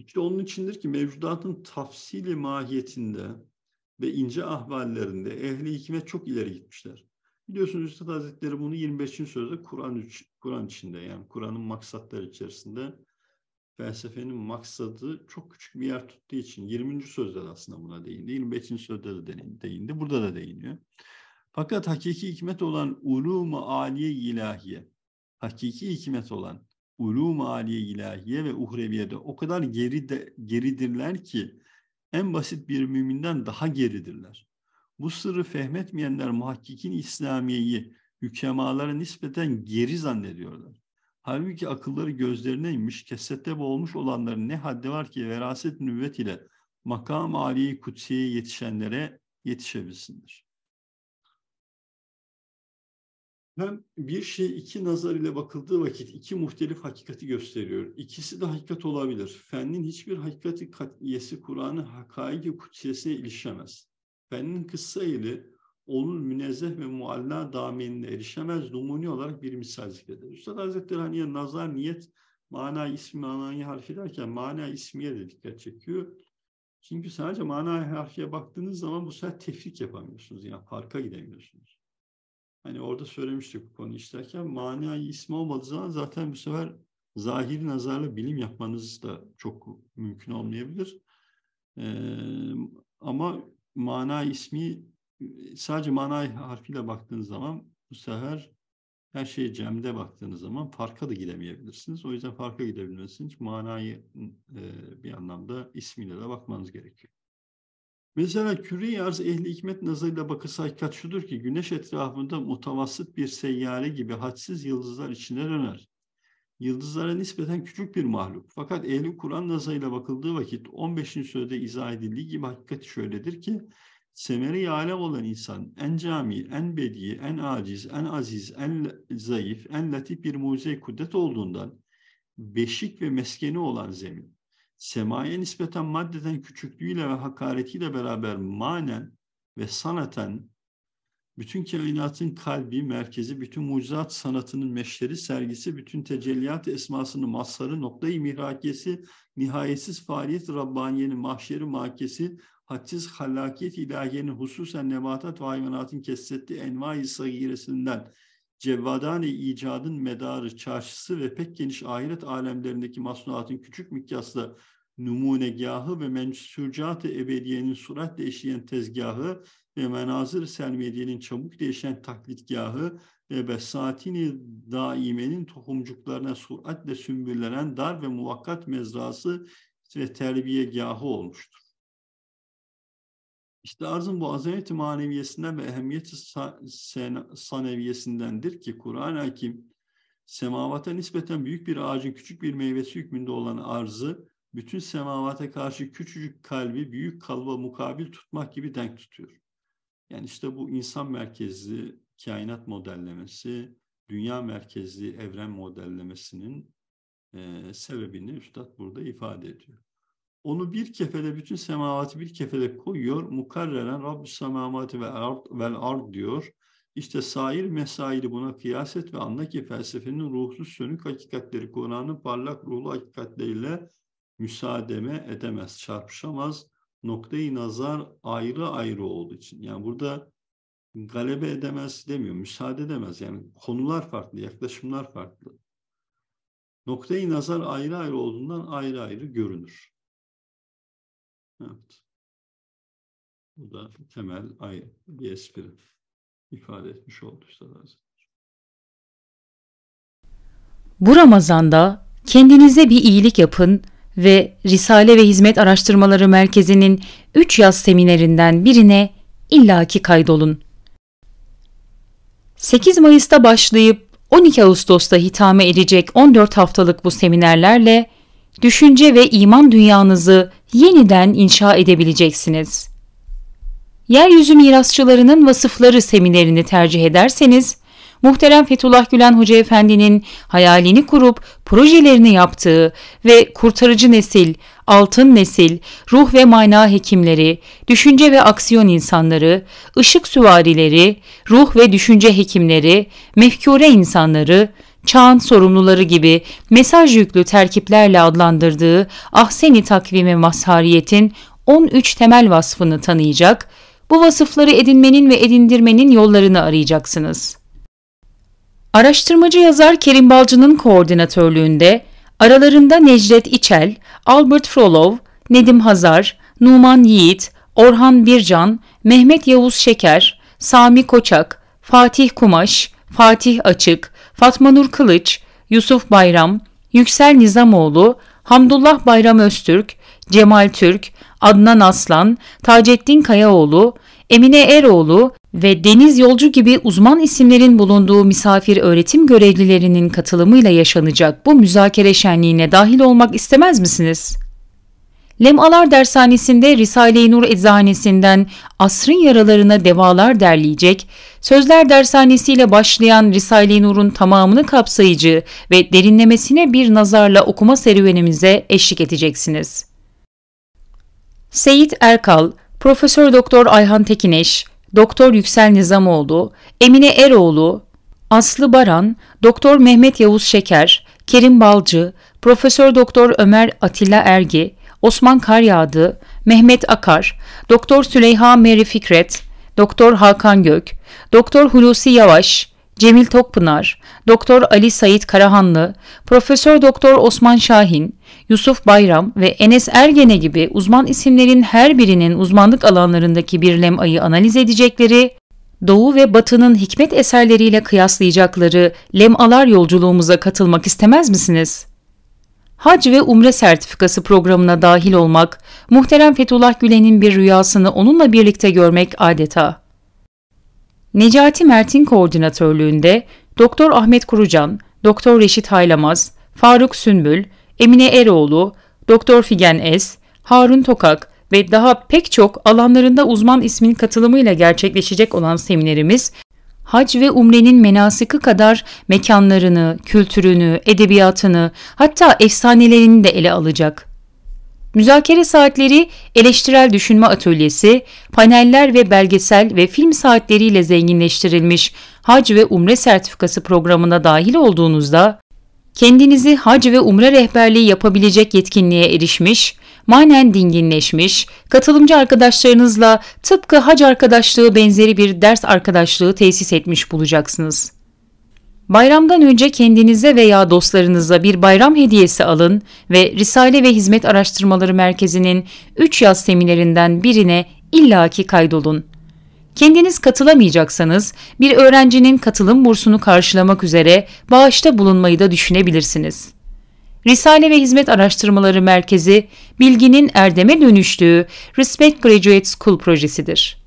İşte onun içindir ki mevcudatın tafsili mahiyetinde ve ince ahvallerinde ehli hikmet çok ileri gitmişler. Biliyorsunuz Üstad Hazretleri bunu 25. sözde Kur'an Kur'an içinde yani Kur'an'ın maksatları içerisinde felsefenin maksadı çok küçük bir yer tuttuğu için 20. sözde de aslında buna değindi. 25. sözde de değindi. Burada da değiniyor. Fakat hakiki hikmet olan ulûm-u âliye ilahiye, hakiki hikmet olan ulum aliye ilahiye ve uhreviyede o kadar geri geridirler ki en basit bir müminden daha geridirler. Bu sırrı fehmetmeyenler muhakkikin İslamiye'yi hükemalara nispeten geri zannediyorlar. Halbuki akılları gözlerine inmiş, kesette boğulmuş olanların ne haddi var ki veraset nüvvet ile makam aliye kutsiye yetişenlere yetişebilsinler. hem bir şey iki nazar ile bakıldığı vakit iki muhtelif hakikati gösteriyor. İkisi de hakikat olabilir. Fennin hiçbir hakikati katiyesi Kur'an'ı hakaiki kutsiyesine ilişemez. Fennin kıssa ile onun münezzeh ve mualla damenine erişemez numune olarak bir misal zikreder. Üstad Hazretleri hani nazar, niyet, mana ismi, manayı harf derken mana ismiye de dikkat çekiyor. Çünkü sadece mana harfiye baktığınız zaman bu sefer tefrik yapamıyorsunuz. Yani farka gidemiyorsunuz. Hani orada söylemiştik bu konuyu işlerken manayı ismi olmadığı zaman zaten bu sefer zahiri nazarla bilim yapmanız da çok mümkün olmayabilir. Ee, ama mana ismi sadece mana harfiyle baktığınız zaman bu sefer her şeyi cemde baktığınız zaman farka da gidemeyebilirsiniz. O yüzden farka gidebilmesiniz. Manayı e, bir anlamda ismiyle de bakmanız gerekiyor. Mesela küre arz ehli hikmet nazarıyla bakılsa hakikat şudur ki güneş etrafında mutavasıt bir seyyare gibi hadsiz yıldızlar içine döner. Yıldızlara nispeten küçük bir mahluk. Fakat ehli Kur'an nazarıyla bakıldığı vakit 15. sürede izah edildiği gibi hakikati şöyledir ki semeri alem olan insan en cami, en bedi, en aciz, en aziz, en zayıf, en latif bir mucize kudret olduğundan beşik ve meskeni olan zemin semaya nispeten maddeden küçüklüğüyle ve hakaretiyle beraber manen ve sanaten bütün kainatın kalbi, merkezi, bütün mucizat sanatının meşleri, sergisi, bütün tecelliyat esmasının mazharı, noktayı mihrakesi, nihayetsiz faaliyet Rabbaniye'nin mahşeri makesi, hadsiz halakiyet ilahiyenin hususen nebatat ve hayvanatın kessetti envai sagiresinden Cevvadane icadın medarı, çarşısı ve pek geniş ahiret alemlerindeki masnuatın küçük mikyasla numunegahı ve mensürcat-ı ebediyenin surat değişen tezgahı ve menazır selmediyenin çabuk değişen taklitgahı ve besatini daimenin tohumcuklarına suratle sümbürlenen dar ve muvakkat mezrası ve terbiyegahı olmuştur. İşte arzın bu azameti maneviyesinden ve ehemmiyeti saneviyesindendir ki Kur'an-ı Hakim semavata nispeten büyük bir ağacın küçük bir meyvesi hükmünde olan arzı bütün semavata karşı küçücük kalbi büyük kalba mukabil tutmak gibi denk tutuyor. Yani işte bu insan merkezli kainat modellemesi, dünya merkezli evren modellemesinin e, sebebini Üstad burada ifade ediyor onu bir kefede bütün semavati bir kefede koyuyor. Mukarreren Rabbü semavati ve ard, vel ard diyor. İşte sair mesaili buna kıyas ve anla ki felsefenin ruhsuz sönük hakikatleri Kur'an'ın parlak ruhlu hakikatleriyle müsaademe edemez, çarpışamaz. Noktayı nazar ayrı ayrı olduğu için. Yani burada galebe edemez demiyor, müsaade edemez. Yani konular farklı, yaklaşımlar farklı. Noktayı nazar ayrı ayrı olduğundan ayrı ayrı görünür. Evet. Bu da temel ayrı bir espri ifade etmiş oldu Üstad Bu Ramazan'da kendinize bir iyilik yapın ve Risale ve Hizmet Araştırmaları Merkezi'nin 3 yaz seminerinden birine illaki kaydolun. 8 Mayıs'ta başlayıp 12 Ağustos'ta hitame edecek 14 haftalık bu seminerlerle düşünce ve iman dünyanızı yeniden inşa edebileceksiniz. Yeryüzü mirasçılarının vasıfları seminerini tercih ederseniz, muhterem Fethullah Gülen Hoca Efendi'nin hayalini kurup projelerini yaptığı ve kurtarıcı nesil, altın nesil, ruh ve mana hekimleri, düşünce ve aksiyon insanları, ışık süvarileri, ruh ve düşünce hekimleri, mefkure insanları, çağın sorumluları gibi mesaj yüklü terkiplerle adlandırdığı ahseni takvimi mazhariyetin 13 temel vasfını tanıyacak, bu vasıfları edinmenin ve edindirmenin yollarını arayacaksınız. Araştırmacı yazar Kerim Balcı'nın koordinatörlüğünde aralarında Necdet İçel, Albert Frolov, Nedim Hazar, Numan Yiğit, Orhan Bircan, Mehmet Yavuz Şeker, Sami Koçak, Fatih Kumaş, Fatih Açık, Fatma Nur Kılıç, Yusuf Bayram, Yüksel Nizamoğlu, Hamdullah Bayram Öztürk, Cemal Türk, Adnan Aslan, Taceddin Kayaoğlu, Emine Eroğlu ve Deniz Yolcu gibi uzman isimlerin bulunduğu misafir öğretim görevlilerinin katılımıyla yaşanacak bu müzakere şenliğine dahil olmak istemez misiniz? Lemalar Dershanesi'nde Risale-i Nur Eczanesi'nden asrın yaralarına devalar derleyecek, Sözler Dershanesi ile başlayan Risale-i Nur'un tamamını kapsayıcı ve derinlemesine bir nazarla okuma serüvenimize eşlik edeceksiniz. Seyit Erkal, Profesör Doktor Ayhan Tekineş, Doktor Yüksel Nizamoğlu, Emine Eroğlu, Aslı Baran, Doktor Mehmet Yavuz Şeker, Kerim Balcı, Profesör Doktor Ömer Atilla Ergi, Osman Karyağdı, Mehmet Akar, Doktor Süleyha Meri Fikret, Doktor Hakan Gök, Doktor Hulusi Yavaş, Cemil Tokpınar, Doktor Ali Sayit Karahanlı, Profesör Doktor Osman Şahin, Yusuf Bayram ve Enes Ergene gibi uzman isimlerin her birinin uzmanlık alanlarındaki bir lemayı analiz edecekleri, Doğu ve Batı'nın hikmet eserleriyle kıyaslayacakları lemalar yolculuğumuza katılmak istemez misiniz?'' Hac ve Umre sertifikası programına dahil olmak, muhterem Fethullah Gülen'in bir rüyasını onunla birlikte görmek adeta. Necati Mert'in koordinatörlüğünde Doktor Ahmet Kurucan, Doktor Reşit Haylamaz, Faruk Sünbül, Emine Eroğlu, Doktor Figen Es, Harun Tokak ve daha pek çok alanlarında uzman ismin katılımıyla gerçekleşecek olan seminerimiz hac ve umrenin menasıkı kadar mekanlarını, kültürünü, edebiyatını hatta efsanelerini de ele alacak. Müzakere saatleri eleştirel düşünme atölyesi, paneller ve belgesel ve film saatleriyle zenginleştirilmiş hac ve umre sertifikası programına dahil olduğunuzda kendinizi hac ve umre rehberliği yapabilecek yetkinliğe erişmiş, manen dinginleşmiş, katılımcı arkadaşlarınızla tıpkı hac arkadaşlığı benzeri bir ders arkadaşlığı tesis etmiş bulacaksınız. Bayramdan önce kendinize veya dostlarınıza bir bayram hediyesi alın ve Risale ve Hizmet Araştırmaları Merkezi'nin 3 yaz seminerinden birine illaki kaydolun. Kendiniz katılamayacaksanız bir öğrencinin katılım bursunu karşılamak üzere bağışta bulunmayı da düşünebilirsiniz.'' Risale ve Hizmet Araştırmaları Merkezi, bilginin erdeme dönüştüğü Respect Graduate School projesidir.